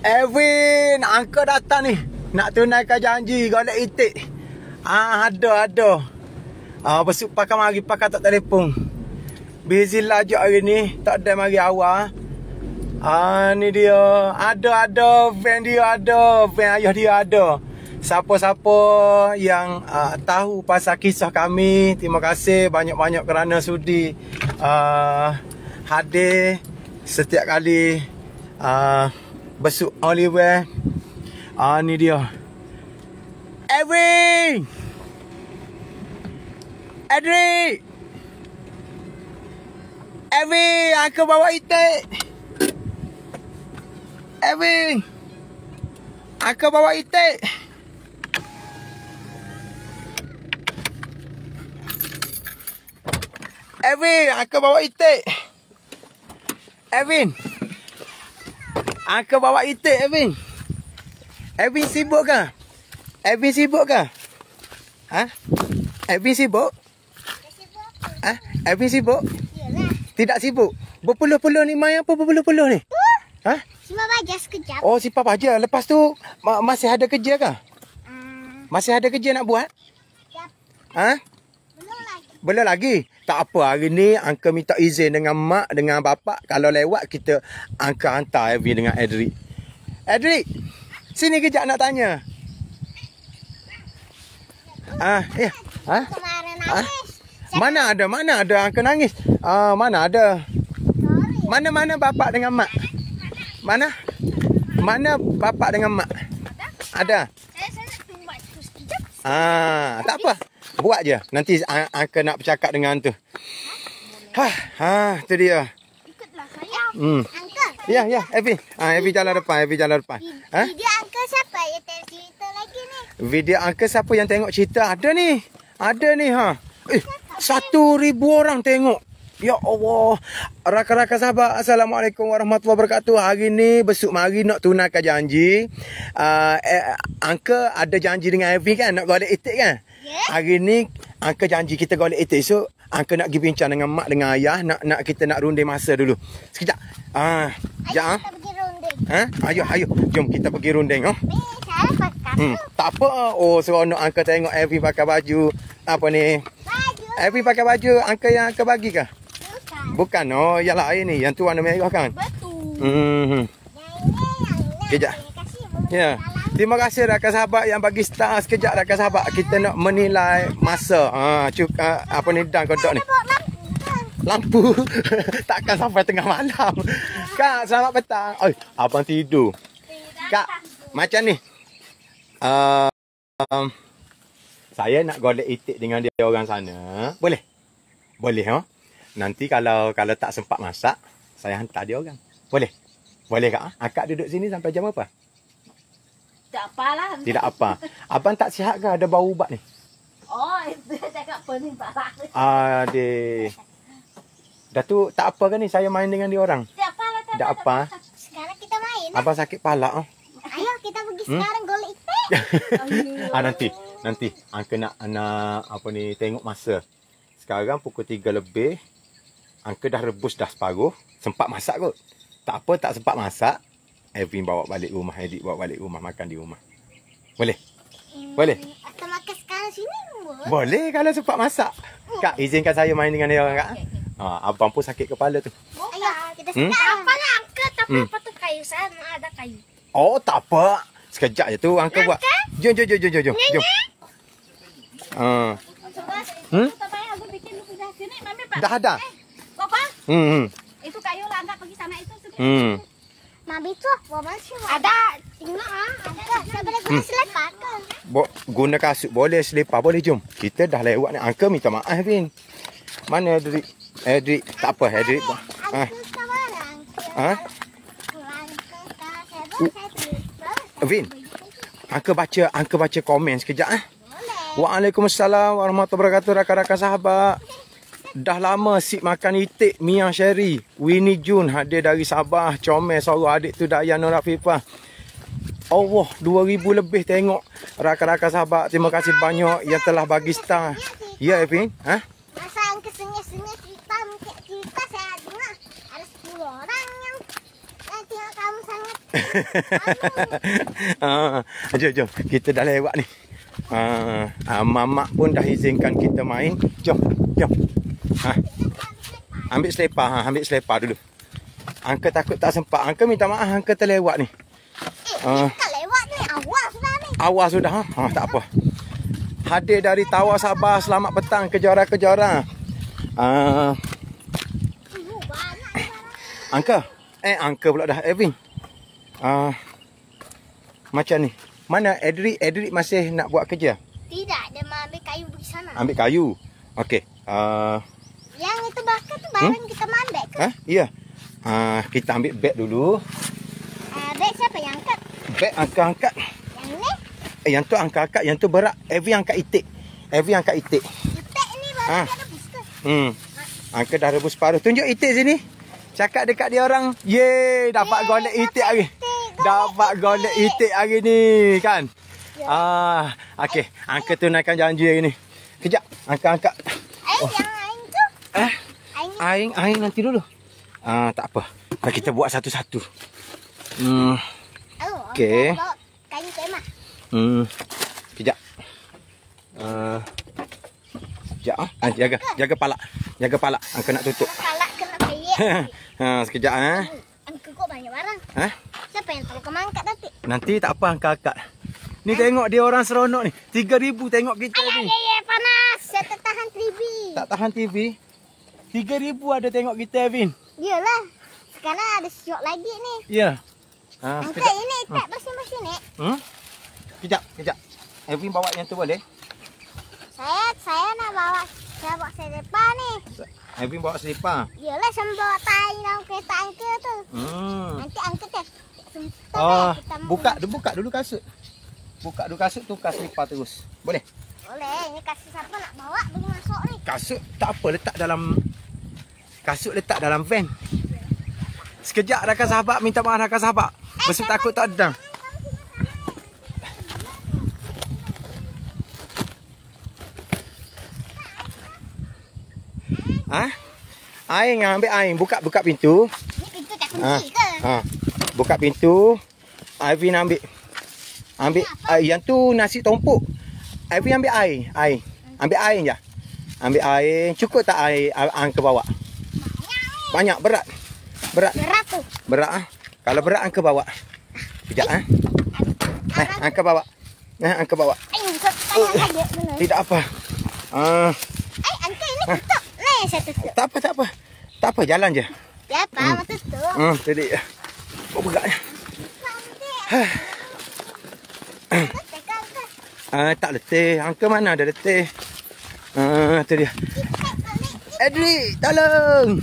Evin, angkau datang ni. Nak tunaikan janji golek itik. Ah, ada ada. Ah, besok pakai mari pakai tak telefon. Busy laju hari ni, tak ada mari awal. Ah. ah, ni dia. Ada ada van dia ada, van ayah dia ada. Siapa-siapa yang uh, tahu pasal kisah kami, terima kasih banyak-banyak kerana sudi uh, hadir setiap kali uh, Besuk Oliver Ah ni dia Edwin Edri Edwin aku ah, bawa itik Edwin Aku ah, bawa itik Edwin aku ah, bawa itik Edwin Ah, Uncle bawa itik Evin. Evin sibuk ke? Evin sibuk ke? Ha? Evin sibuk? Ha? Evin sibuk? Tidak sibuk. Berpuluh-puluh ni main apa berpuluh-puluh ni? Ha? Simpan baja sekejap. Oh, simpan baja. Lepas tu ma masih ada kerja ke? Ah. Masih ada kerja nak buat? Ha? Belum lagi. Tak apa hari ni Angka minta izin dengan mak, dengan bapak. Kalau lewat kita Angka hantar Evie dengan Edri. Edri sini kejap nak tanya. Ah, ya. Ah? Ah? Mana ada? Mana ada Angka nangis? Ah, mana ada? Mana-mana bapak dengan mak? Mana? Mana bapak dengan mak? Ada? Eh, ah, tak apa. Buat je. Nanti Uncle nak bercakap dengan tu. Ha, ha, tu dia. Ikutlah saya. Hmm. Uncle. Ya, ya, Evi. Ha, Evi jalan depan, Evi jalan depan. Ha? Video Uncle siapa yang tengok cerita lagi ni? Video Uncle siapa yang tengok cerita? Ada ni. Ada ni ha. Eh, satu ribu orang tengok. Ya Allah. Rakan-rakan sahabat. Assalamualaikum warahmatullahi wabarakatuh. Hari ni besok mari nak tunakan janji. Uh, eh, Uncle ada janji dengan Evi kan? Nak balik itik kan? Hari ni Angka janji kita golek itu esok Angka nak pergi bincang dengan mak dengan ayah Nak nak kita nak runding masa dulu Sekejap Ah, uh, Ayuh ah. kita pergi runding ha? Ayuh, ayuh Jom kita pergi runding oh. Hmm. Tak apa Oh seronok Angka tengok Evi pakai baju Apa ni Baju Evi pakai baju Angka yang Angka bagi kah Bukan Bukan oh Yalah air ni Yang tu warna merah kan Betul hmm. hmm. Yang ni yang Kejap Ya yeah. Terima kasih rakan sahabat yang bagi star sekejap rakan sahabat. Kita nak menilai masa. Ha, cuka, ha, apa ni dan kodok ni? Lampu. Takkan sampai tengah malam. Kak, selamat petang. Oi, abang tidur. Kak, macam ni. Uh, um, saya nak golek itik dengan dia orang sana. Boleh? Boleh, ha? Nanti kalau kalau tak sempat masak, saya hantar dia orang. Boleh? Boleh, Kak? Akak ha, duduk sini sampai jam apa? Tak lah. Tidak apa. Abang tak sihat ke ada bau ubat ni? Oh, itu cakap pening pala. Adik. Dah tu tak apa ke ni saya main dengan dia orang? Tak apalah. Tak, tak, apa. Sekarang kita main. Abang sakit pala. Oh. Ayo kita pergi hmm? sekarang gol ikut. ah, nanti. Nanti. Angka ah, nak, anak apa ni, tengok masa. Sekarang pukul 3 lebih. Angka ah, dah rebus dah separuh. Sempat masak kot. Tak apa tak sempat masak. Evin bawa balik rumah, Edik bawa balik rumah makan di rumah. Boleh? Hmm, boleh. Kita makan sekarang sini pun. Boleh kalau sempat masak. Hmm. Kak izinkan saya main dengan dia orang kak. Okay, okay. Ha, ah, abang pun sakit kepala tu. Ayah, kita hmm? sekarang. Apa lah angka tapi hmm. apa tu kayu sana ada kayu. Oh, tak apa. Sekejap je tu angka buat. Jom, jom, jom, jom, jom. Jom. Ha. Uh. Hmm? Dah ada. Eh, Bapak? Hmm, hmm. Itu kayu lah angka pergi sana itu. Hmm. Itu. Mak betul, buat Ada, tengok ah. Ada, saya boleh guna hmm. selepas ke? Bo, guna kasut boleh, selepas boleh, jom. Kita dah lewat ni. Uncle minta maaf, Vin. Mana Hedrick? Eh, Hedrick, tak apa Hedrick. Ha? Ha? Vin, Uncle baca, Uncle baca komen sekejap ah. Eh? Waalaikumsalam warahmatullahi wabarakatuh rakan-rakan sahabat. Dah lama sip makan itik Mia Sherry Winnie Jun hadir dari Sabah Comel soro adik tu Dayan Nur Afifah Allah 2000 lebih tengok Rakan-rakan sahabat Terima kasih banyak yang telah bagi star Ya Evin ha? Masa yang kesengih-sengih cerita Mungkin cerita saya orang yang Yang eh, kamu sangat ah, Jom jom kita dah lewat ni uh, uh, Mamak pun dah izinkan kita main Jom, jom ha. Ambil selepa, ha. ambil selepa dulu Angka takut tak sempat Angka minta maaf, Angka terlewat ni Eh, uh, lewat ni, awas sudah ni Awal sudah, ha? Ha, tak apa Hadir dari Tawar Sabah Selamat petang, kejora-kejora uh, Angka Eh, Angka pula dah, Evin uh, Macam ni mana Edric Edric masih nak buat kerja? Tidak, dia mau ambil kayu pergi sana. Ambil kayu. Okey. Uh... yang itu bakar tu barang hmm? kita mau ambil ke? Ha? Iya. Yeah. Uh, kita ambil beg dulu. Uh, beg siapa yang angkat? Beg angkat angkat. Yang ni? Eh, yang tu angkat angkat, yang tu berat. Every angkat itik. Every angkat itik. Itik ni baru ha? dia rebus hmm. ah, ke? Hmm. Ha? Angka dah rebus separuh. Tunjuk itik sini. Cakap dekat dia orang. Yeay, dapat golek itik hari. Itik dapat golden itik hari ni kan ya. ah yeah. uh, okey angka tunaikan janji hari ni kejap angka angkat eh, oh. eh aing aing nanti dulu ah tak apa Kalau kita buat satu-satu hmm oh, okey kain tema hmm kejap ah uh, ah. Jaga, jaga palak. Jaga palak. Angka nak tutup. Palak kena payik. ha, ah, sekejap ah. Ha? kau banyak barang. Kita pengen tolong kau angkat tapi. Nanti tak apa angkat angkat. Ni Ayah. tengok dia orang seronok ni. 3000 tengok kita Ayah, ni. Ayah, ayah, panas. Saya tak tahan TV. Tak tahan TV. 3000 ada tengok kita, Vin. Yalah. Sekarang ada syok lagi ni. Ya. Yeah. Ha, angkat kejap. ini, tak hmm. bersih-bersih ni. Hmm? Kejap, kejap. Evin bawa yang tu boleh? Saya, saya nak bawa. Saya bawa selipar ni. Evin bawa selipar? Yalah, saya bawa tayi kereta angka tu. Hmm. Nanti angka tu. Sentang ah, lah, kita buka, dulu buka dulu kasut. Buka dulu kasut tu kasut lipat terus. Boleh? Boleh. Ini kasut siapa nak bawa bagi masuk ni? Kasut tak apa letak dalam kasut letak dalam van. Sekejap rakan sahabat minta maaf rakan sahabat. Eh, Mesti eh, takut tak ada. Ha? Aing ambil aing buka buka pintu ha. ha. Buka pintu Ivy nak ambil Ambil air Yang tu nasi tompuk Ivy ambil air Air Ambil air je Ambil air Cukup tak air Angka bawa Banyak, berat Berat Berat tu Berat ah. Kalau berat angka bawa Sekejap ha? Ah. eh, Angka bawa nah, eh, Angka bawa Ayuh, oh. Eh, tidak apa uh. Ay, Angka ini tutup Lain tutup Tak apa Tak apa Tak apa jalan je Ya, pak, masa tu? Hmm, tadi. Oh, berat ya. Ah, uh, tak letih. Angka mana ada letih? Ah, uh, dia. Edri, tolong.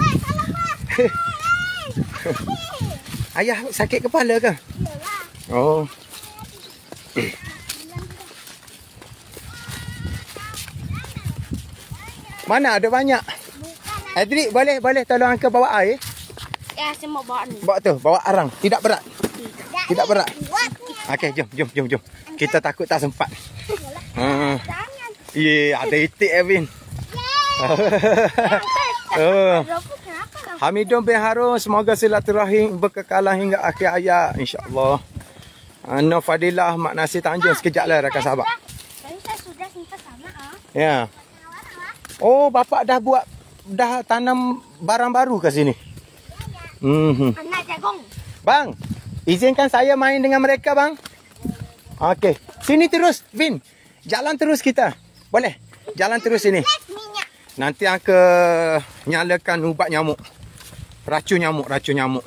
Hai, tolong. Ayah sakit kepala ke? Iyalah. Oh. Mana ada banyak? Adrik boleh boleh tolong angka bawa air? Eh? Ya, semua bawa ni. Bawa tu, bawa arang. Tidak berat. Tidak, hmm. Tidak berat. Okey, jom jom jom jom. Kita takut tak sempat. Ha. Ye, ada itik Evin. Oh. Hamidun bin Harun semoga silaturahim berkekalan hingga akhir hayat insya-Allah. Ana ah, Fadilah Mak Nasi Tanjung ah, sekejap lah rakan sahabat. Saya sudah sampai sana ah. Ya. Ah. Oh, bapak dah buat dah tanam barang baru ke sini? Banyak. Mhm. Anak jagung. Bang, izinkan saya main dengan mereka, bang. Okey. Sini terus, Vin. Jalan terus kita. Boleh? Jalan terus sini. Nanti aku nyalakan ubat nyamuk. Racun nyamuk, racun nyamuk.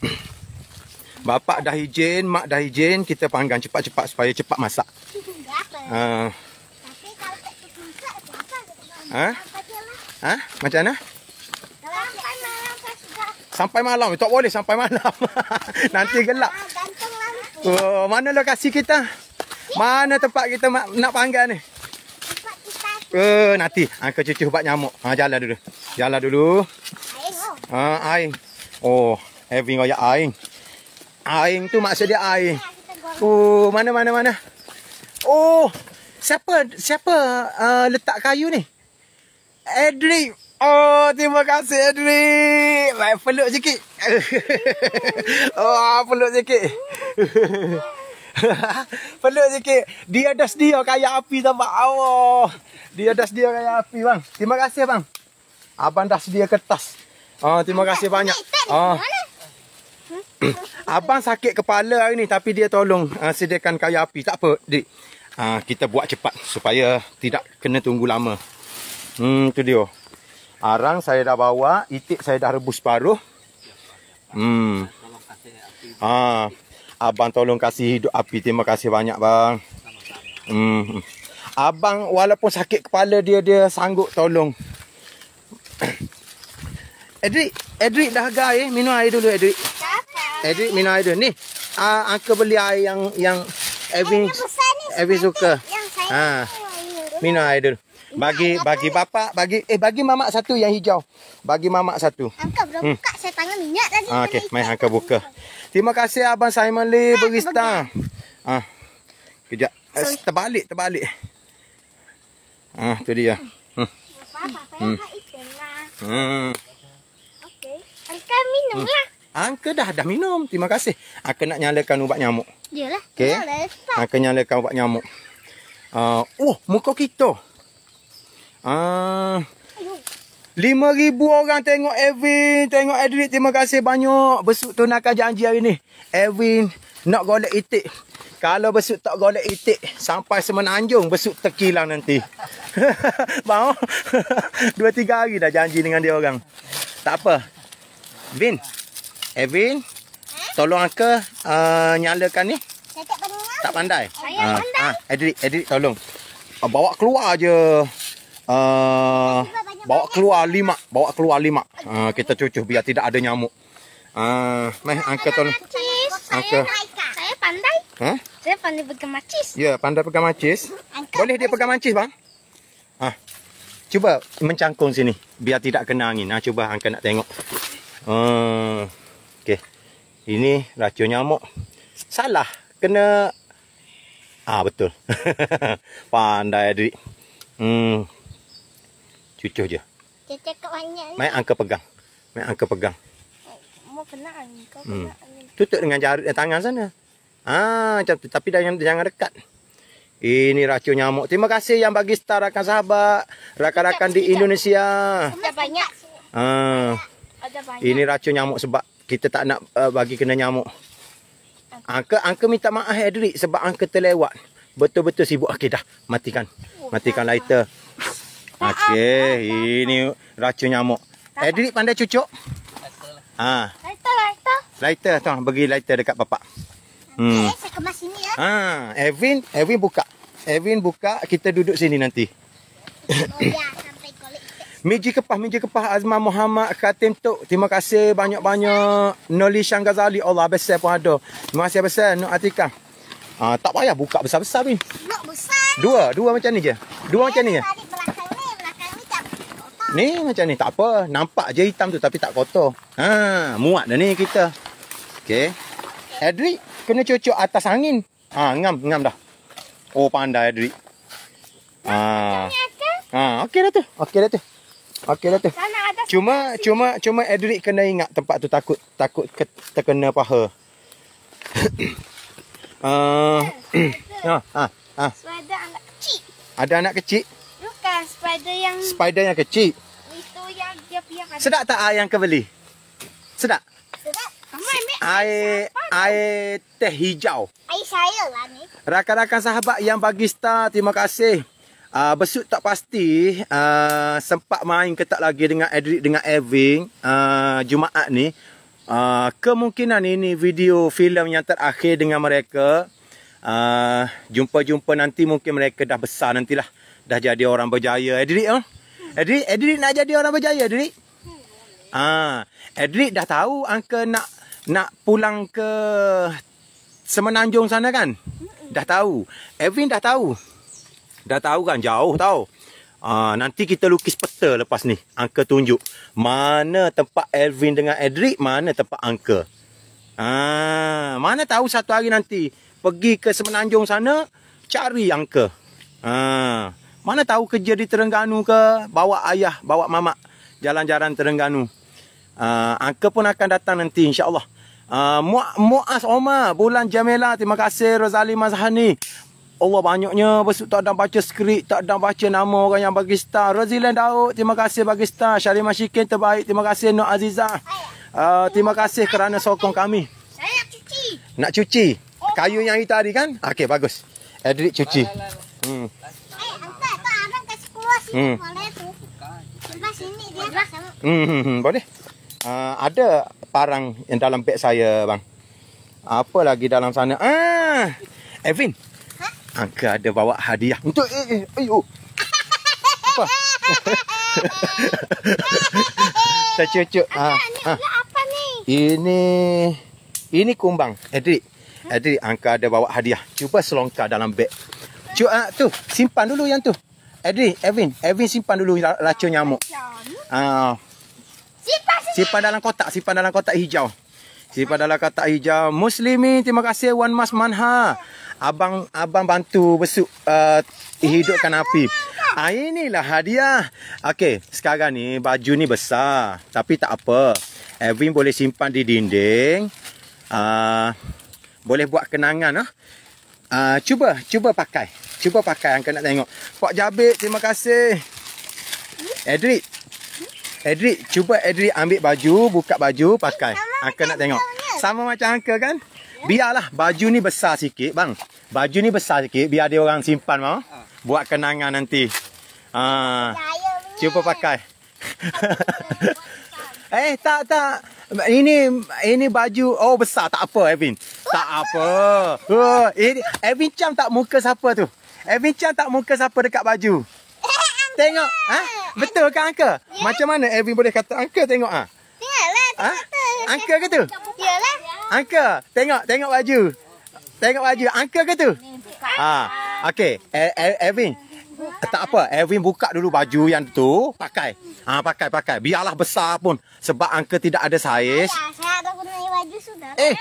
Bapak dah izin, mak dah izin. Kita panggang cepat-cepat supaya cepat masak. Ah. Tapi kalau tak terpisah, Ha? Macam mana? Sampai malam Sampai malam. Tak boleh sampai malam. Nanti gelap. Gantung Oh, mana lokasi kita? Mana tempat kita nak panggil ni? Eh, nanti angka ha, cucu ubat nyamuk. Ha, jalan dulu. Jalan dulu. Ha, aing. Oh, heavy gaya air air tu maksud dia aing. Oh, mana mana mana. Oh, siapa siapa uh, letak kayu ni? Edric. Oh, terima kasih Edric. Baik peluk sikit. oh, ah, peluk sikit. peluk sikit. Dia dah sedia kaya api tambah. Oh, dia dah sedia kaya api bang. Terima kasih bang. Abang dah sedia kertas. Oh, terima kasih banyak. Oh. Abang sakit kepala hari ni tapi dia tolong uh, sediakan kayu api. Tak apa, Dik. Uh, kita buat cepat supaya tidak kena tunggu lama. Hmm, tu dia. Arang saya dah bawa, itik saya dah rebus paruh. Hmm. Ha. Abang tolong kasih hidup api. Terima kasih banyak bang. Hmm. Abang walaupun sakit kepala dia dia sanggup tolong. Edri, Edri dah gay eh. Minum air dulu Edri. Edri minum air dulu. Ni, uh, ah, Uncle beli air yang yang Evi Evi suka. Ah, ha. Minum air dulu. Bagi bagi bapa, bagi eh bagi mamak satu yang hijau. Bagi mamak satu. Angka belum hmm. buka, saya panggil minyak tadi. Ah, Okey, mai angka buka. Terima kasih abang Simon Lee ha, Berista. Ah. Kejap. Eh, terbalik, terbalik. Ah, tu dia. Hmm. Hmm. Lah. hmm. Okey. Angka minumlah. Hmm. Lah. Angka dah dah minum. Terima kasih. Aku nak nyalakan ubat nyamuk. Yalah. Okey. Angka lah, nyalakan ubat nyamuk. Ah, uh, oh, muka kita. Ah. Lima uh, ribu orang tengok Evin, tengok Edric. Terima kasih banyak besok tunakan janji hari ni. Evin nak golek itik. Kalau besok tak golek itik, sampai semenanjung besok terkilang nanti. Mau? Dua tiga hari dah janji dengan dia orang. Tak apa. Vin, Evin, tolong aku uh, nyalakan ni. Tak pandai? Saya ah, pandai. Uh, Edric, Edric tolong. bawa keluar je. Ah, bawa keluar lima bawa keluar lima uh, kita cucuh biar tidak ada nyamuk uh, meh angkat tu, saya saya pandai ha huh? saya pandai pegang macis ya yeah, pandai pegang macis angka boleh dia pegang macis bang ha uh, cuba mencangkung sini biar tidak kena angin nah uh, cuba angkat nak tengok uh, okey ini racun nyamuk salah kena ah betul pandai adik hmm Cucuh je. Dia cakap banyak ni. Mai angka pegang. main angka pegang. Mau kena angka. Hmm. Tutup dengan jari eh, tangan sana. Ah, ha, tapi, tapi jangan, jangan dekat. Ini racun nyamuk. Terima kasih yang bagi star rakan sahabat. Rakan-rakan di Indonesia. Ha. Ada banyak. Ah. banyak. Ini racun nyamuk sebab kita tak nak uh, bagi kena nyamuk. Angka angka minta maaf Edric sebab angka terlewat. Betul-betul sibuk. Okey dah. Matikan. Oh, Matikan lighter. Faham. Okey, ini racun nyamuk. Edric eh, pandai cucuk? Ah. Lah, lighter, lighter. Lighter, tuan. bagi lighter dekat bapak. Eh, hmm. Okay, saya kemas sini ya. Ha. Ah, Evin, Evin buka. Evin buka, kita duduk sini nanti. Oh, ya. Miji kepah, miji kepah Azma Muhammad Khatim Tok. Terima kasih banyak-banyak. Noli Shang Ghazali. Allah besar pun ada. Terima kasih besar. Nuk Atika. Ha, ah, tak payah buka besar-besar ni. Nuk besar. Dua, dua macam ni je. Dua macam ni je. Hari. Ni macam ni tak apa. Nampak je hitam tu tapi tak kotor. Ha, muat dah ni kita. Okay, Edric kena cucuk atas angin. Ha, ngam ngam dah. Oh pandai Edric. Ha. Ha, okey dah tu. Okey dah tu. Okey dah tu. Cuma cuma cuma Edric kena ingat tempat tu takut takut ke, terkena paha. uh, ha, ha. Ada anak kecil. Ada anak kecil. Bukan spider yang Spider yang kecil. Itu yang dia pian kan. Sedap tak air yang Sedak. Sedak. Sedap. Sedap. Air air teh hijau. Air saya lah ni. Rakan-rakan sahabat yang bagi star, terima kasih. Uh, besut tak pasti uh, sempat main ke tak lagi dengan Edric dengan Erving uh, ah, Jumaat ni uh, kemungkinan ini video filem yang terakhir dengan mereka jumpa-jumpa uh, nanti mungkin mereka dah besar nantilah dah jadi orang berjaya Edric eh? Edric Edric nak jadi orang berjaya Edric ah Edric dah tahu uncle nak nak pulang ke semenanjung sana kan dah tahu Edwin dah tahu dah tahu kan jauh tahu ah ha, nanti kita lukis peta lepas ni uncle tunjuk mana tempat Edwin dengan Edric mana tempat uncle ah ha, mana tahu satu hari nanti pergi ke semenanjung sana cari uncle ah mana tahu kerja di Terengganu ke Bawa ayah, bawa mamak Jalan-jalan Terengganu uh, Angka pun akan datang nanti insyaAllah uh, Muaz Omar Bulan Jamila Terima kasih Rosali Mazhani Allah banyaknya besok tak ada baca skrip Tak ada baca nama orang yang bagi star Rosalind Daud Terima kasih bagi star Syarimah Syikin terbaik Terima kasih Nur Aziza. uh, Terima kasih kerana sokong kami Saya nak cuci Nak cuci? Oh. Kayu yang itu tadi kan? Okey bagus Edric cuci Hmm. Hmm. Sebelah sini dia sama. Hmm, hmm, hmm. boleh. Uh, ada parang yang dalam beg saya, bang. Apa lagi dalam sana? Ah, Evin. Ha? Angka ada bawa hadiah untuk eh, eh ayo. Apa? Saya cucuk. Ada, ha. apa ni? Ini ini kumbang, Edri, ha? Edri, angka ada bawa hadiah. Cuba selongkar dalam beg. Cuba tu, simpan dulu yang tu. Edri, Evin, Evin simpan dulu racun nyamuk. Ah. Simpan dalam kotak, simpan dalam kotak hijau. Simpan dalam kotak hijau. Muslimi, terima kasih Wan Mas Manha. Abang abang bantu besuk uh, hidupkan api. Ah inilah hadiah. Okey, sekarang ni baju ni besar, tapi tak apa. Evin boleh simpan di dinding. uh, boleh buat kenangan ah. Uh. Uh, cuba cuba pakai. Cuba pakai angka nak tengok. Pak Jabit, terima kasih. Edric. Edric, cuba Edric ambil baju, buka baju, pakai. Angka nak tengok. Sama macam angka kan? Ya. Biarlah baju ni besar sikit, bang. Baju ni besar sikit biar dia orang simpan mau. Ah. Buat kenangan nanti. Ha. Cuba pakai. eh, tak tak. Ini ini baju oh besar tak apa Evin. Tak apa. Oh, ini Evin cam tak muka siapa tu? Evin eh, Chan tak muka siapa dekat baju. Eh, tengok. Ha? Betul ke Uncle? Ya. Macam mana Evin boleh kata Uncle tengok? ah, Tengoklah. Ha? ha? Uncle ke tu? Yalah. Uncle. Tengok. Tengok baju. Tengok baju. Uncle ke tu? Ha. Okey. Evin. E, buka. Tak apa, Edwin buka dulu baju yang tu, pakai. Ha, pakai, pakai. Biarlah besar pun. Sebab angka tidak ada saiz. Eh, eh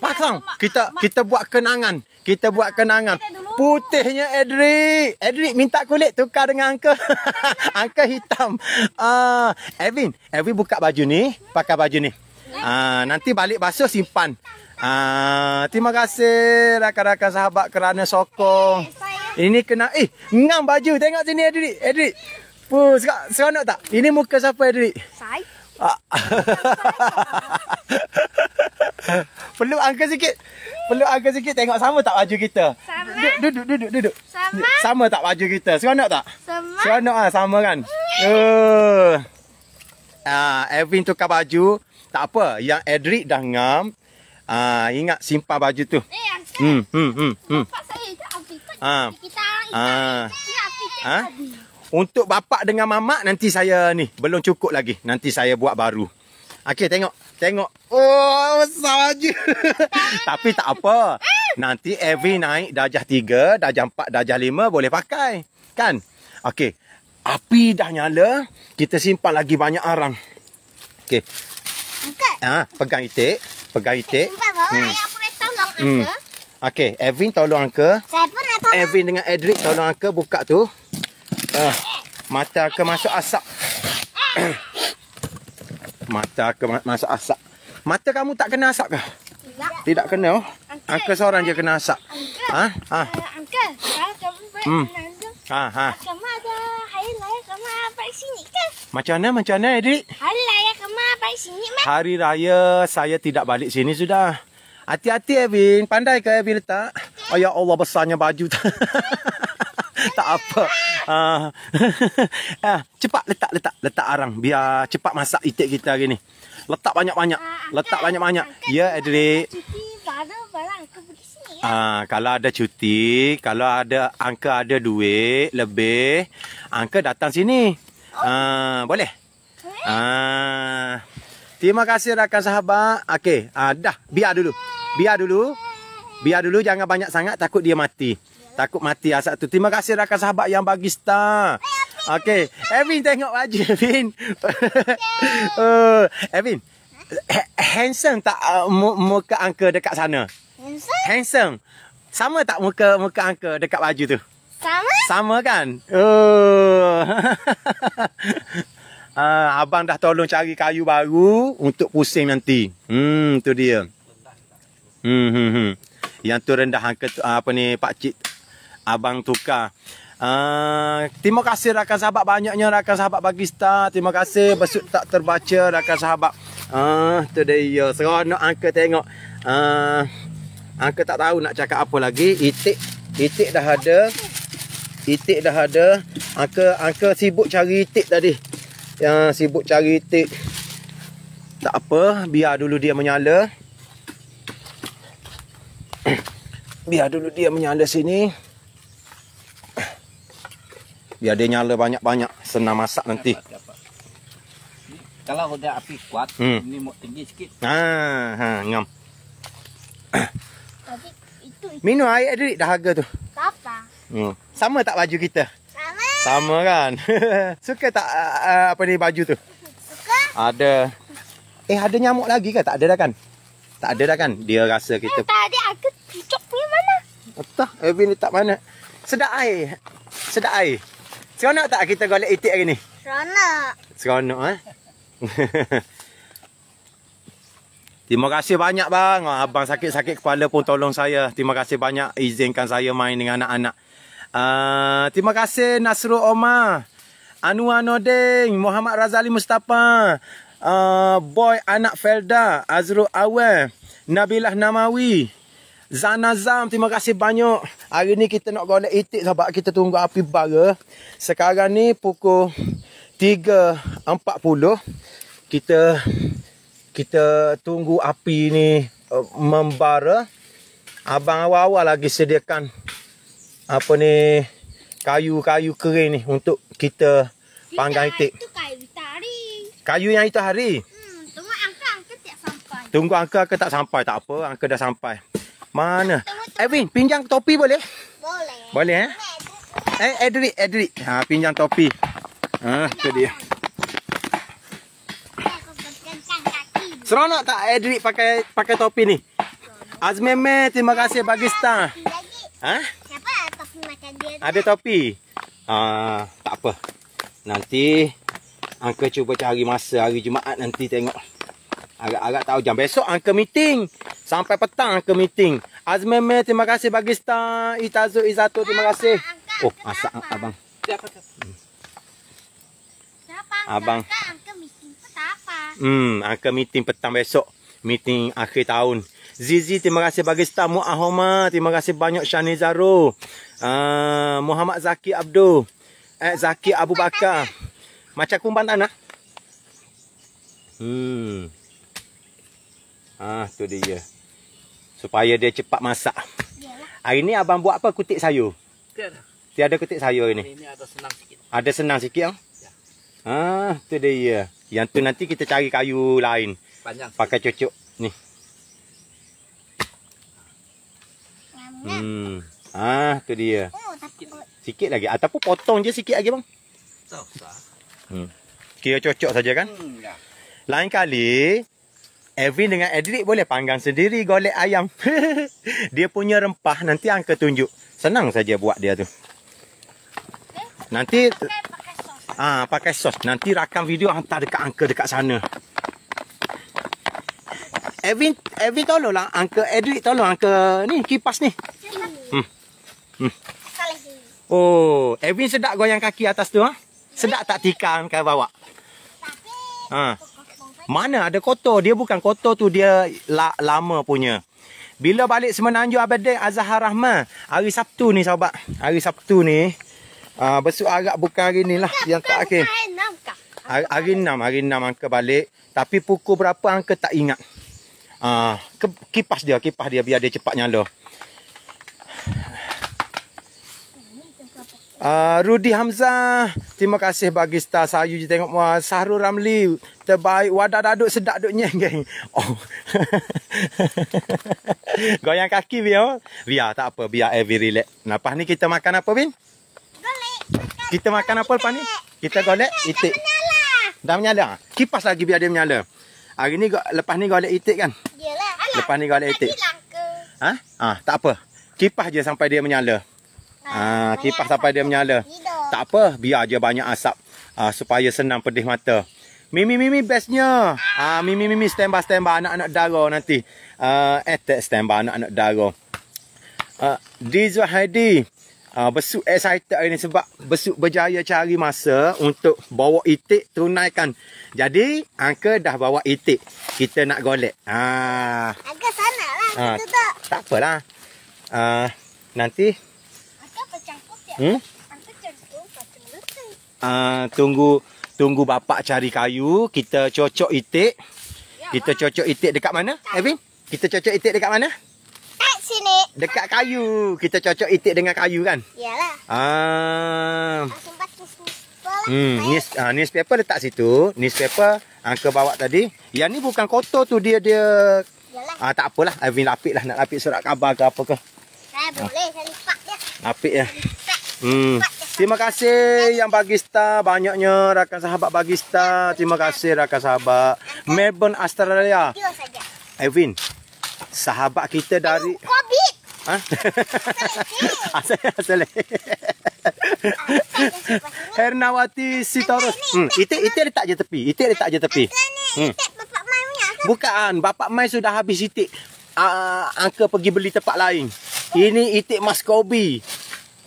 pasang. Kita kita buat kenangan. Kita buat kenangan. Putihnya Edric. Edric minta kulit tukar dengan angka. angka hitam. Ah, uh, Edwin, Edwin buka baju ni, pakai baju ni. Ah, uh, nanti balik basuh simpan. Ah, terima kasih rakan-rakan sahabat kerana sokong. Ini kena eh ngam baju tengok sini Edri. Edri, Pu seronok tak? Ini muka siapa Edri? Sai. Ah. Perlu angka sikit. Perlu angka sikit tengok sama tak baju kita. Sama. Duduk duduk duduk. duduk. Sama. Sama tak baju kita? Seronok tak? Sama. Seronok ah sama kan. Uh. Ah, Edwin tukar baju. Tak apa, yang Edric dah ngam, Ah, uh, ingat simpan baju tu. Eh, hmm, hmm, hmm, hmm. Bapak hmm. saya ambil. Ah. Ah. ah? Untuk bapak dengan mamak nanti saya ni belum cukup lagi. Nanti saya buat baru. Okey, tengok. Tengok. Oh, besar baju. Tapi tak apa. Nanti every naik darjah 3, darjah 4, darjah 5 boleh pakai. Kan? Okey. Api dah nyala, kita simpan lagi banyak arang. Okey. Ah, pegang itik pegawai tek. Hmm. hmm. Okey, Evin tolong angka. Evin dengan Edric tolong angka buka tu. Uh, mata ke masuk asap. mata ke masuk asap. Mata kamu tak kena asap ke? Tidak. Tidak kena. Oh. Angka seorang je kena asap. Ha? Ha. Eh, hmm. Angka. Ha, kamu boleh Ha, ha. Macam mana? sini kan? Macam mana, macam mana, Edric? Hari raya kamu balik sini, Mak. Hari raya saya tidak balik sini sudah. Hati-hati, Evin. Pandai ke, Evin, letak? Okay. Oh, ya Allah, besarnya baju. tak apa. Uh, cepat letak, letak. Letak arang. Biar cepat masak itik kita hari ni. Letak banyak-banyak. Ah, letak banyak-banyak. Ya, Edric. Ya. Ah, kalau ada cuti, kalau ada angka ada duit lebih, angka datang sini. Ah, boleh. Uh, terima kasih rakan sahabat. Okey, uh, dah biar dulu. Biar dulu. Biar dulu jangan banyak sangat takut dia mati. Takut mati asal tu. Terima kasih rakan sahabat yang bagi star. Okey, Evin tengok baju Evin. uh, Evin. Ha-, handsome tak uh, muka angka dekat sana? Handsome. Handsome. Sama tak muka muka angka dekat baju tu? Sama? Sama kan? Uh. uh, abang dah tolong cari kayu baru untuk pusing nanti. Hmm, tu dia. Hmm, hmm, hmm. Yang tu rendah angka tu, uh, apa ni pak cik abang tukar. Uh, terima kasih rakan sahabat banyaknya rakan sahabat bagi star. Terima kasih besut tak terbaca rakan sahabat. Ah uh, tu dia seronok angka tengok. Ah uh, angka tak tahu nak cakap apa lagi. Itik itik dah ada. Itik dah ada. Angka angka sibuk cari itik tadi. Yang sibuk cari itik. Tak apa, biar dulu dia menyala. Biar dulu dia menyala sini. Biar dia nyala banyak-banyak senang masak nanti. Kalau ada api kuat, hmm. ini mau tinggi sikit. Ha, ha, ngam. Minum air tadi dah harga tu. Tak Hmm. Sama tak baju kita? Sama. Sama kan. Suka tak uh, uh, apa ni baju tu? Suka. Ada. Eh ada nyamuk lagi ke? Tak ada dah kan? Tak ada dah kan? Dia rasa eh, kita. Eh, tadi aku cucuk punya mana? Entah, Evi ni tak mana. Sedap air. Sedap air. Seronok tak kita golek itik hari ni? Seronok. Seronok eh. Terima kasih banyak bang. Abang sakit-sakit kepala pun tolong saya. Terima kasih banyak izinkan saya main dengan anak-anak. Ah, terima kasih Nasrul Omar. Anwar Nodeng, Muhammad Razali Mustafa, uh, Boy Anak Felda, Azrul Awal, Nabilah Namawi, Zanazam, terima kasih banyak. Hari ni kita nak golek itik sebab kita tunggu api bara. Sekarang ni pukul 3.40. Kita kita tunggu api ni uh, membara. Abang awal-awal lagi sediakan apa ni kayu-kayu kering ni untuk kita panggang itik. Itu kayu hari. Kayu yang itu hari. Hmm, tunggu angka angka tak sampai. Tunggu angka angka tak sampai tak apa angka dah sampai. Mana? Edwin, pinjam topi boleh? Boleh. Boleh eh? Eh, Edric, Edric. Ha, pinjam topi. Ha, tu dia. Eh, Seronok tak Edric pakai pakai topi ni? Azmeme, terima kasih bagi stang. Ha? Ada topi. Ah, tak apa. Nanti angka cuba cari masa hari Jumaat nanti tengok. Agak-agak tahu jam besok angka meeting. Sampai petang angka meeting. Azmeh, terima kasih bagi star Itazu Izato, terima ah, kasih. Angka, oh, kenapa? abang. Siapa tu? Hmm. Abang. Hmm, angka meeting petang besok. Meeting akhir tahun. Zizi, terima kasih bagi star Muahoma. Terima kasih banyak Shani Zaro uh, Muhammad Zaki Abdul eh Zaki Abu Bakar macam kumpan tanah hmm ah tu dia supaya dia cepat masak hari ni abang buat apa kutik sayur tiada tiada kutik sayur ini ini ada senang sikit ada senang sikit ah ya. ah tu dia yang tu nanti kita cari kayu lain panjang pakai cucuk ni hmm Ah, tu dia. Oh, sakit. Sikit lagi ataupun potong je sikit lagi bang. Tak usah. Hmm. Kira cocok saja kan? Hmm, ya. Lain kali Evin dengan Edric boleh panggang sendiri golek ayam. dia punya rempah nanti angka tunjuk. Senang saja buat dia tu. Eh, nanti Ah, pakai sos. Nanti rakam video hantar dekat angka dekat sana. Evin, Evin tolonglah angka Edric tolong angka ni kipas ni. Hmm. Hmm. Oh, Evin sedap goyang kaki atas tu ha? Sedap tak tikam kau bawa? Ha. Mana ada kotor? Dia bukan kotor tu, dia la lama punya. Bila balik Semenanjung Abedin Azhar Rahman, hari Sabtu ni sahabat. Hari Sabtu ni ah uh, besok agak bukan hari ni lah yang tak akhir. Hari, hari 6, hari 6 angka balik, tapi pukul berapa angka tak ingat. Ah uh, kipas dia, kipas dia biar dia cepat nyala. Ah, Rudi Hamzah, terima kasih bagi star sayu je tengok muah. Sahrul Ramli, terbaik wadah daduk sedak duknya geng. Oh. Goyang kaki biar. Oh. Biar tak apa, biar every relax. Napa ni kita makan apa bin? Golek. Kita makan golek. apa lepas ni? Kita golek itik. Dah menyala. Dah menyala. Kipas lagi biar dia menyala. Hari ni lepas ni golek itik kan? Iyalah. Lepas ni golek itik. Ha? Ah, tak apa. Kipas je sampai dia menyala. Haa, ah, kipas sampai dia menyala. Tak apa, biar aja banyak asap. Uh, supaya senang pedih mata. Mimi, Mimi, bestnya. Ah, Mimi, Mimi, stand by, Anak-anak darah nanti. Uh, ah, attack stand by, anak-anak darah. Uh, Dizu Hadi. Uh, besuk excited hari ni sebab besuk berjaya cari masa untuk bawa itik tunaikan. Jadi, Uncle dah bawa itik. Kita nak golek. Ah. Uh, lah, Uncle tak lah. tak apalah. Uh, nanti Hmm? Uh, tunggu tunggu bapak cari kayu, kita cocok itik. Kita cocok itik dekat mana? Evin, kita cocok itik dekat mana? Dekat sini. Dekat kayu. Kita cocok itik dengan kayu kan? Iyalah. Uh, hmm, nis, uh, newspaper letak situ. Newspaper angka uh, bawa tadi. Yang ni bukan kotor tu dia dia. Iyalah. Uh, tak apalah, Evin lapiklah nak lapik surat kabar, ke apa ke. Saya boleh, uh. saya lipat je. Lapik ya. Hmm. Terima kasih yang bagi star banyaknya rakan sahabat bagi star. Terima kasih rakan sahabat Melbourne Australia. Evin. Sahabat kita dari Ha? Asal asal. Hernawati Sitorus. Hmm, itik itu letak je tepi. Itu letak je tepi. Hmm. Mai Bukan, Bapak Mai sudah habis itik. Uh, angka pergi beli tempat lain. Ini itik Mas Kobi.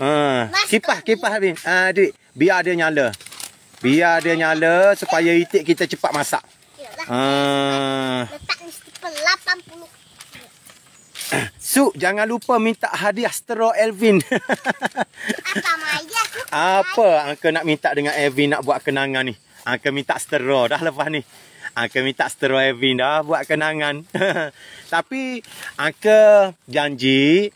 Ha, kipas, kipas Abin. Ah, Adik, biar dia nyala. Biar dia nyala supaya itik kita cepat masak. Ha. Su, jangan lupa minta hadiah stro Elvin. Apa maya? angka nak minta dengan Elvin nak buat kenangan ni? Angka minta stro dah lepas ni. Angka minta stro Elvin dah buat kenangan. Tapi angka janji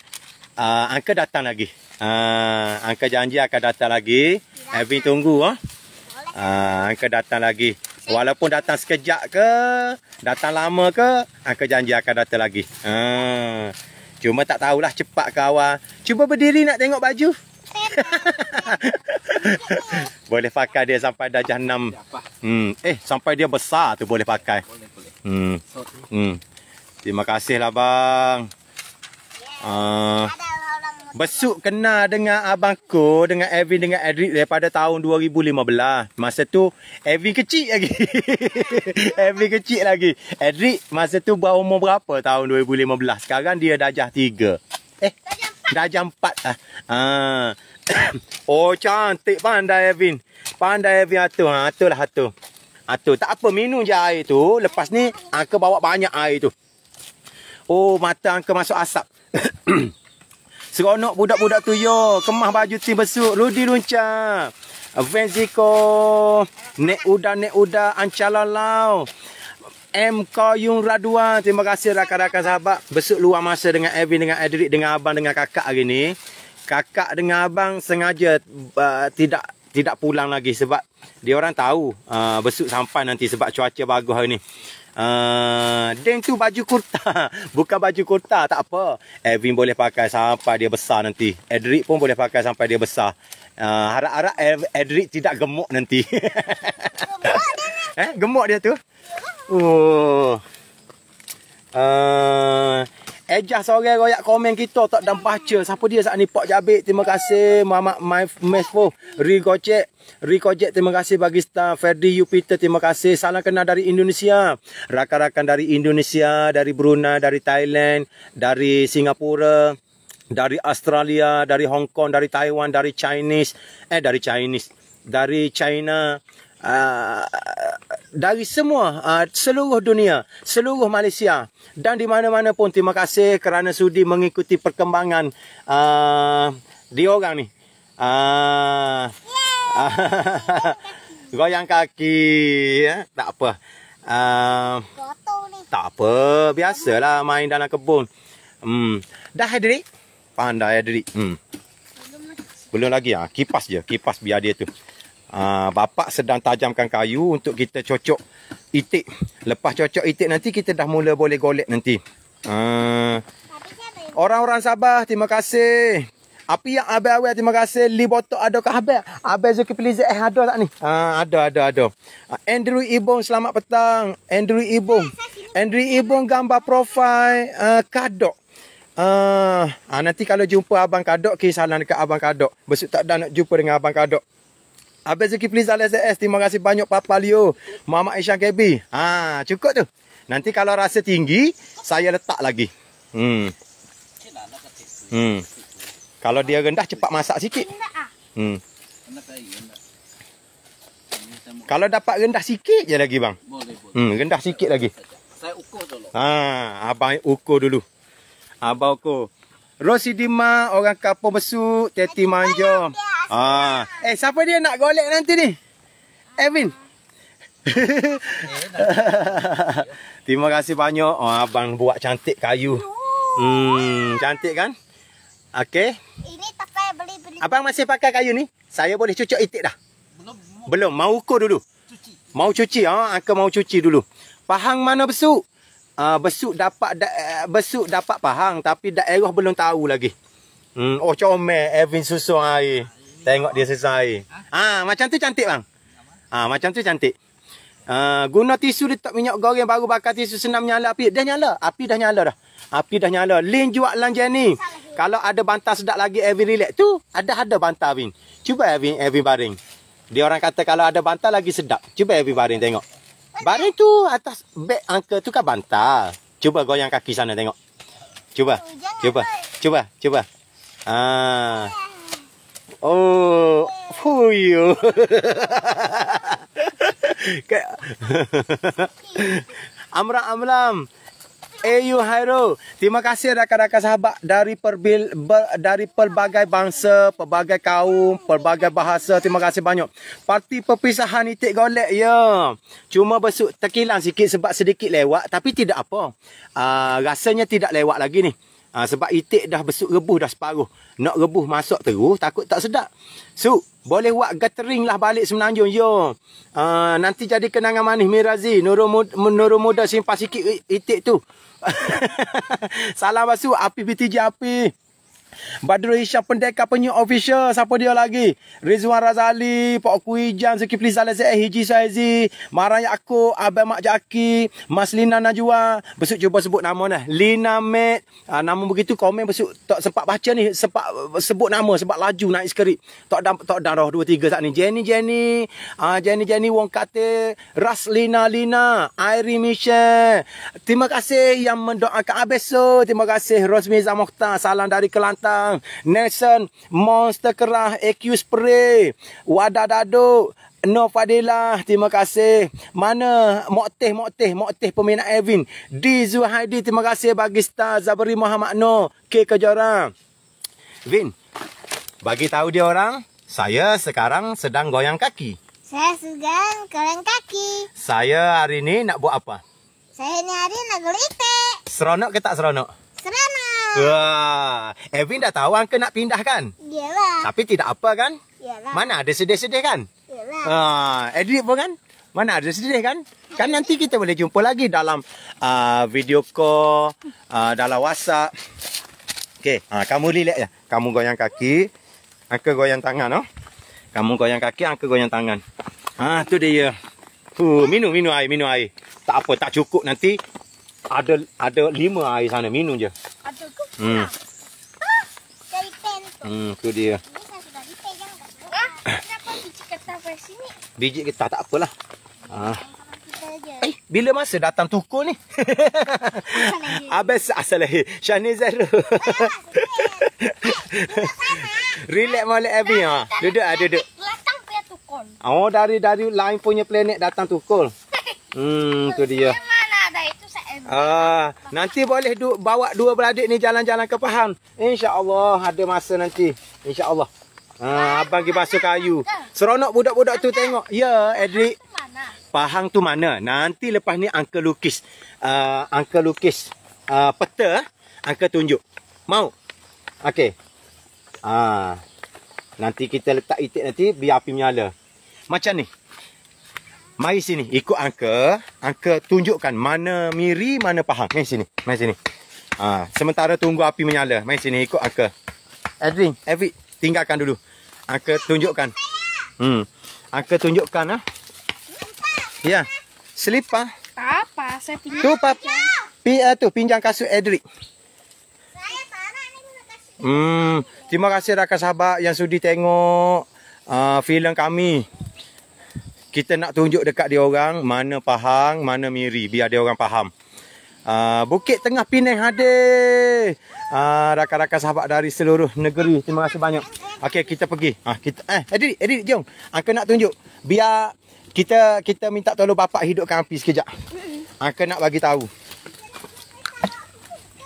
Uh, angka datang lagi Ah, angka janji akan datang lagi. Evin tunggu. Huh? Ah. Uh, ah, Angka datang lagi. Walaupun datang sekejap ke, datang lama ke, Angka janji akan datang lagi. Uh, cuma tak tahulah cepat ke awal. Cuba berdiri nak tengok baju. boleh pakai dia sampai dah jahat hmm. Eh, sampai dia besar tu boleh pakai. Hmm. Hmm. Terima kasihlah lah bang. Uh, Besuk kena dengan Abang Ko Dengan Evin dengan Edric Daripada tahun 2015 Masa tu Evin kecil lagi Evin kecil lagi Edric masa tu buat umur berapa tahun 2015 Sekarang dia dah jah tiga, Eh Dajah 4 Dajah 4 lah ha. Oh cantik pandai Evin Pandai Evin atur ha, Atur lah atur Atur tak apa minum je air tu Lepas ni Angka bawa banyak air tu Oh mata angka masuk asap Seronok budak-budak tu yo. Kemah baju tim besuk. Rudi luncang. Venziko. Nek Uda, Nek Uda. Ancala Lau. M. Koyung Raduan. Terima kasih rakan-rakan sahabat. Besuk luar masa dengan Evin, dengan Edric, dengan Abang, dengan Kakak hari ni. Kakak dengan Abang sengaja uh, tidak tidak pulang lagi sebab dia orang tahu uh, besuk sampai nanti sebab cuaca bagus hari ni. Uh, ah, Dan tu baju kurta Bukan baju kurta Tak apa Edwin boleh pakai sampai dia besar nanti Edric pun boleh pakai sampai dia besar ah, Harap-harap uh, Edric tidak gemuk nanti Eh gemuk dia tu Oh. Uh, Ejah eh, seorang royak komen kita tak dan baca siapa dia saat ni Pak Jabik terima kasih Muhammad Mesfo oh, Ri Gocek Ri Gocek terima kasih bagi star Ferdi Yupiter terima kasih salam kena dari Indonesia rakan-rakan dari Indonesia dari Brunei dari Thailand dari Singapura dari Australia dari Hong Kong dari Taiwan dari Chinese eh dari Chinese dari China uh, dari semua uh, seluruh dunia, seluruh Malaysia dan di mana-mana pun terima kasih kerana sudi mengikuti perkembangan uh, ah, diorang ni. Uh, goyang kaki ya? tak apa. Uh, tak apa, biasalah main dalam kebun. Hmm. Dah hadiri? Pandai hadiri. Hmm. Belum lagi ah, kipas je, kipas biar dia tu. Ah, bapak sedang tajamkan kayu untuk kita cocok itik. Lepas cocok itik nanti kita dah mula boleh golek nanti. Ah. Orang-orang uh, Sabah, terima kasih. Api yang abai-abai, terima kasih. Li botok ada ke abai? Abai Zuki Pelize, eh ada tak ni? Ha, uh, ada, ada, ada. Ah, Andrew Ibong, selamat petang. Andrew Ibong. Andrew Ibong gambar profil uh, kadok. Uh, nanti kalau jumpa Abang Kadok, kisah salam dekat Abang Kadok. Besok tak dah nak jumpa dengan Abang Kadok. Habis Zuki Fliza LSS. Terima kasih banyak Papa Leo. Muhammad Aisyah KB. Ha, cukup tu. Nanti kalau rasa tinggi, saya letak lagi. Hmm. Hmm. Kalau dia rendah, cepat masak sikit. Hmm. Kalau dapat rendah sikit je lagi bang. Hmm, rendah sikit lagi. Saya ukur dulu. Ha, abang ukur dulu. Abang ukur. Rosidima orang kapur besuk Teti manjo. Ah. Eh siapa dia nak golek nanti ni? Evin. Terima kasih banyak oh, abang buat cantik kayu. Hmm, cantik kan? Okay. Abang masih pakai kayu ni? Saya boleh cucuk itik dah. Belum. mau ukur dulu. Mau cuci oh, aku mau cuci dulu. Pahang mana besuk? Ah, besuk dapat da, eh, besuk dapat pahang tapi daerah belum tahu lagi. Hmm, oh comel Evin susu air. Tengok dia susu air. Ah ha, macam tu cantik bang. Ah ha, macam tu cantik. Uh, guna tisu letak minyak goreng baru bakar tisu senam nyala api. Dah nyala. Api dah nyala dah. Api dah nyala. Lin jual lanjian ni. Kalau ada bantal sedap lagi Evin relax tu. Ada-ada bantal Evin. Cuba Evin, Evin baring. Dia orang kata kalau ada bantal lagi sedap. Cuba Evin baring tengok. Baru tu atas beg angka tu kan bantal. Cuba goyang kaki sana tengok. Cuba. Oh, cuba. cuba. Cuba. Ah. Oh, fuyu. Kayak Amra Amlam. AU Hairo. Terima kasih rakan-rakan sahabat dari perbil, ber, dari pelbagai bangsa, pelbagai kaum, pelbagai bahasa. Terima kasih banyak. Parti perpisahan itik golek ya. Cuma besuk terkilang sikit sebab sedikit lewat tapi tidak apa. Uh, rasanya tidak lewat lagi ni. Ha, sebab itik dah besuk rebus dah separuh. Nak rebus masuk terus takut tak sedap. So, boleh buat gathering lah balik semenanjung. Yo. Ha, nanti jadi kenangan manis Mirazi. Nurul muda, nurul simpan sikit itik tu. Salam basuh. Api BTJ api. Badrul Hisham pendekar penyu official siapa dia lagi Rizwan Razali Pak Kuijan Zuki Plizal Zee eh, Hiji Saizi Marah Yaakob Abang Mak Jaki Mas Lina Najwa besok cuba sebut nama Nah, Lina Mat uh, nama begitu komen besok tak sempat baca ni sempat eh, sebut nama sebab laju naik skrip tak ada tak ada roh 2 3 saat ni Jenny Jenny uh, Jenny Jenny Wong Kate Ras Lina Lina Airi Michelle terima kasih yang mendoakan abeso terima kasih Rosmiza Mokhtar salam dari Kelantan datang. Nelson Monster Kerah AQ Spray. Wadah Daduk. No fadila, Terima kasih. Mana Mokteh Mokteh Mokteh Peminat Evin. D. Zuhaidi. Terima kasih bagi star Zabri Muhammad No. K. Kejora. Vin. Bagi tahu dia orang. Saya sekarang sedang goyang kaki. Saya sedang goyang kaki. Saya hari ini nak buat apa? Saya ni hari nak goyang itik. Seronok ke tak seronok? Seronok. Wah, Evin dah tahu angka nak pindah kan? Yalah. Tapi tidak apa kan? Yalah. Mana ada sedih-sedih kan? Yalah. Ha, ah, edit pun kan? Mana ada sedih kan? Kan nanti kita boleh jumpa lagi dalam uh, video call, uh, dalam WhatsApp. Okay, ha, kamu relax ya. Kamu goyang kaki, angka goyang tangan oh. Kamu goyang kaki, angka goyang tangan. Ha, tu dia. Fuh, minum minum air, minum air. Tak apa, tak cukup nanti ada ada lima air sana minum je. Aduh, hmm. Ah, hmm, tu dia. Ah, biji kita tak apalah. Ah. Eh, bila masa datang tukul ni? Abes asal lahir. Shani Zero. Lah, Relax malam Abby. Ha. Duduk, ah, duduk. Datang punya tukul. Oh, dari dari lain punya planet datang tukul. Hmm, tu dia. Ah, nanti boleh duk bawa dua beradik ni jalan-jalan ke Pahang. Insya-Allah ada masa nanti. Insya-Allah. Ah, abang pergi basuh kayu. Seronok budak-budak tu tengok. Ya, Edri. Pahang tu mana? Nanti lepas ni Uncle Lukis. Uh, Uncle Lukis. Uh, peta. Eh? Uncle tunjuk. Mau? Okey. Ah, nanti kita letak itik nanti biar api menyala. Macam ni. Mari sini, ikut angka. Angka tunjukkan mana miri, mana pahang. Mari sini, mari sini. Ha, sementara tunggu api menyala. Mari sini, ikut angka. Edwin, Edwin, tinggalkan dulu. Angka tunjukkan. Hmm. Angka tunjukkan. Ha? Ya, selipa. Tak apa, saya pinjam. Tu, pap pi, uh, tu pinjam kasut Edric. Hmm. Terima kasih rakan sahabat yang sudi tengok uh, filem kami kita nak tunjuk dekat dia orang mana Pahang, mana Miri biar dia orang faham. Uh, Bukit Tengah Pinang hadir. Ah uh, rakan-rakan sahabat dari seluruh negeri, terima kasih banyak. Okey, kita pergi. Ah uh, kita eh Edi Edi jom. Aku ah, nak tunjuk biar kita kita minta tolong bapak hidupkan api sekejap. Aku ah, nak bagi tahu.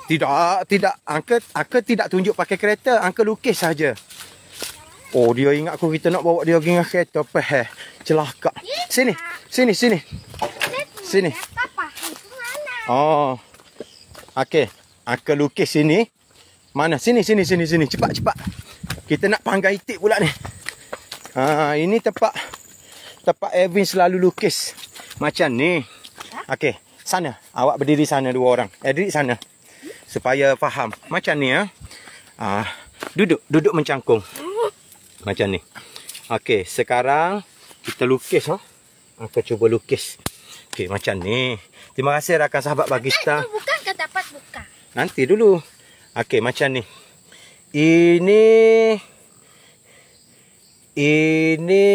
Tidak, tidak. Angka, aku tidak tunjuk pakai kereta. aku lukis saja. Oh, dia ingat aku kita nak bawa dia pergi dengan kereta. Peh, celaka. Sini, sini, sini. Sini. Oh. Okey. Aku lukis sini. Mana? Sini, sini, sini, sini. Cepat, cepat. Kita nak panggang itik pula ni. Ha, ini tempat tempat Evin selalu lukis. Macam ni. Okey. Sana. Awak berdiri sana dua orang. Edric sana. Supaya faham. Macam ni ya. Ha. Ah, duduk, duduk mencangkung. Macam ni. Okey, sekarang kita lukis ha. Aku cuba lukis. Okey, macam ni. Terima kasih rakan sahabat bagi kita. Bukan kau dapat buka. Nanti dulu. Okey, macam ni. Ini ini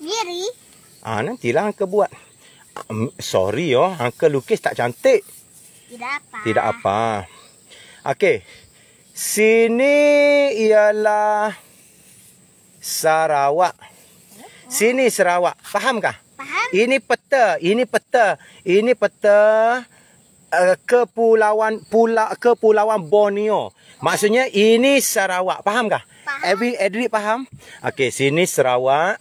miri. Ah, nantilah angka buat. Um, sorry oh, angka lukis tak cantik. Tidak apa. Tidak apa. Okey. Sini ialah Sarawak. Sini Sarawak. Fahamkah? Faham. Ini peta. Ini peta. Ini peta uh, kepulauan pula kepulauan Borneo. Maksudnya ini Sarawak. Fahamkah? Faham. Every Edri faham? Okey, sini Sarawak.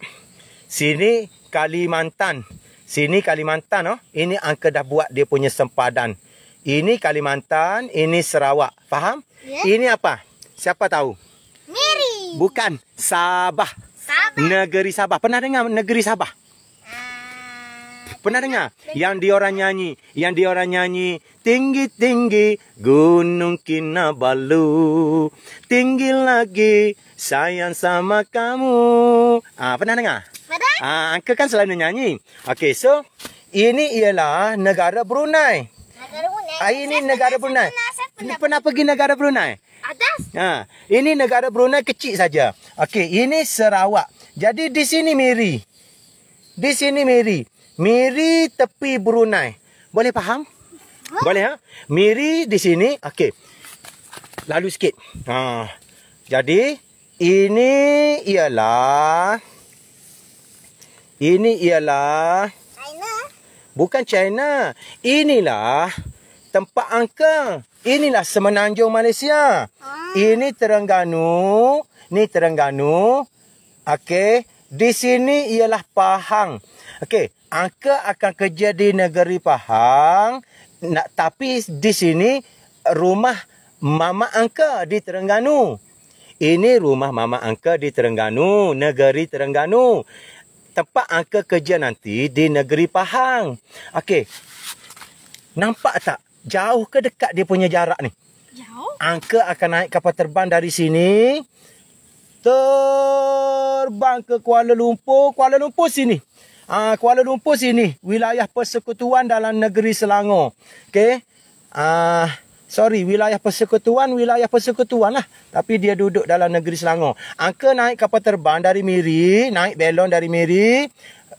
Sini Kalimantan. Sini Kalimantan oh. Ini angka dah buat dia punya sempadan. Ini Kalimantan, ini Sarawak. Faham? Yeah. Ini apa? Siapa tahu? Miri. Bukan. Sabah. Sabah. Negeri Sabah. Pernah dengar negeri Sabah? Ah. Pernah dengar? Yang diorang nyanyi. Yang diorang nyanyi. Tinggi-tinggi gunung Kinabalu. Tinggi lagi sayang sama kamu. Ah, pernah dengar? Pernah. Ah, angkat kan selain nyanyi. Okay, so ini ialah negara Brunei. Negara Brunei. Ah, ini negara Brunei. Ini pernah pergi negara Brunei? Ada. Ha, ini negara Brunei kecil saja. Okey, ini Sarawak. Jadi di sini Miri. Di sini Miri. Miri tepi Brunei. Boleh faham? Ha? Boleh ha? Miri di sini. Okey. Lalu sikit. Ha. Jadi ini ialah ini ialah China. Bukan China. Inilah tempat angka. Inilah semenanjung Malaysia. Ah. Ini Terengganu. Ni Terengganu. Okey. Di sini ialah Pahang. Okey. Angka akan kerja di negeri Pahang. Nak, tapi di sini rumah Mama Angka di Terengganu. Ini rumah Mama Angka di Terengganu. Negeri Terengganu. Tempat Angka kerja nanti di negeri Pahang. Okey. Nampak tak? jauh ke dekat dia punya jarak ni? Jauh. Angka akan naik kapal terbang dari sini. Terbang ke Kuala Lumpur. Kuala Lumpur sini. Ah Kuala Lumpur sini. Wilayah persekutuan dalam negeri Selangor. Okay. Ah sorry. Wilayah persekutuan. Wilayah persekutuan lah. Tapi dia duduk dalam negeri Selangor. Angka naik kapal terbang dari Miri. Naik belon dari Miri.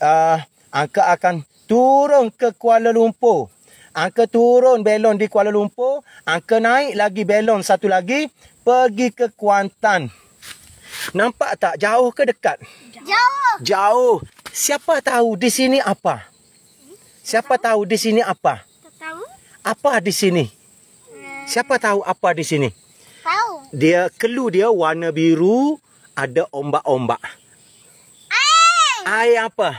Ah, angka akan turun ke Kuala Lumpur. Angka turun belon di Kuala Lumpur. Angka naik lagi belon satu lagi. Pergi ke Kuantan. Nampak tak jauh ke dekat? Jauh. Jauh. Siapa tahu di sini apa? Siapa tahu, di sini apa? Tahu. Apa di sini? Eh. Siapa tahu apa di sini? Tahu. Dia kelu dia warna biru. Ada ombak-ombak. Air. Air apa?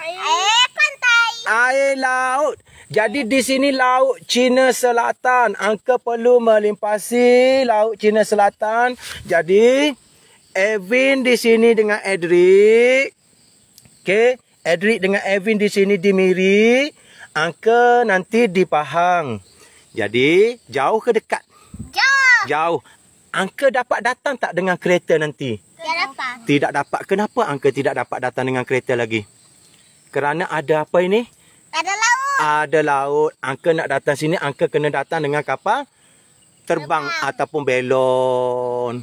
Air. Air pantai. Air laut. Jadi di sini Laut Cina Selatan. Angka perlu melimpasi Laut Cina Selatan. Jadi Edwin di sini dengan Edric. Okey, Edric dengan Edwin di sini di Miri. Angka nanti di Pahang. Jadi jauh ke dekat? Jauh. Jauh. Angka dapat datang tak dengan kereta nanti? Tidak dapat. Tidak dapat. Kenapa angka tidak dapat datang dengan kereta lagi? Kerana ada apa ini? Ada lah ada laut. Uncle nak datang sini, Uncle kena datang dengan kapal terbang Memang. ataupun belon.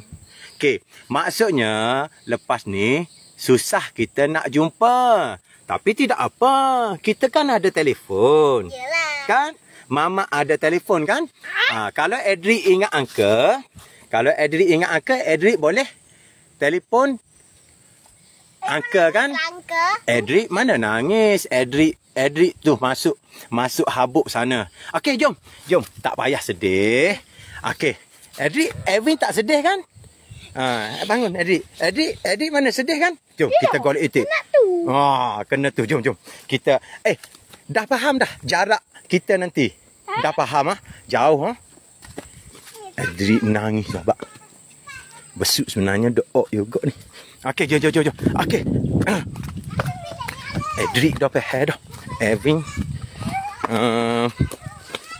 Okey, maksudnya lepas ni susah kita nak jumpa. Tapi tidak apa, kita kan ada telefon. Yalah. Kan? Mama ada telefon kan? Ha? Ha, kalau Edri ingat Uncle, kalau Edri ingat Uncle, Edri boleh telefon Angka kan? Angka. Edric mana nangis? Edric, Edric tu masuk masuk habuk sana. Okey, jom. Jom. Tak payah sedih. Okey. Edric, Edwin tak sedih kan? Ha, bangun Edric. Edric, Edric mana sedih kan? Jom yeah. kita gol itik. Kena tu. Ha, kena tu. Jom, jom. Kita eh dah faham dah jarak kita nanti. Ha? Dah faham ah? Ha? Jauh ah. Ha? Edric nangis sebab besuk sebenarnya dok oh, juga ni. Okey, jom, jom, jom. Okey. Eh, drik dah pehe dah. Evin. Uh,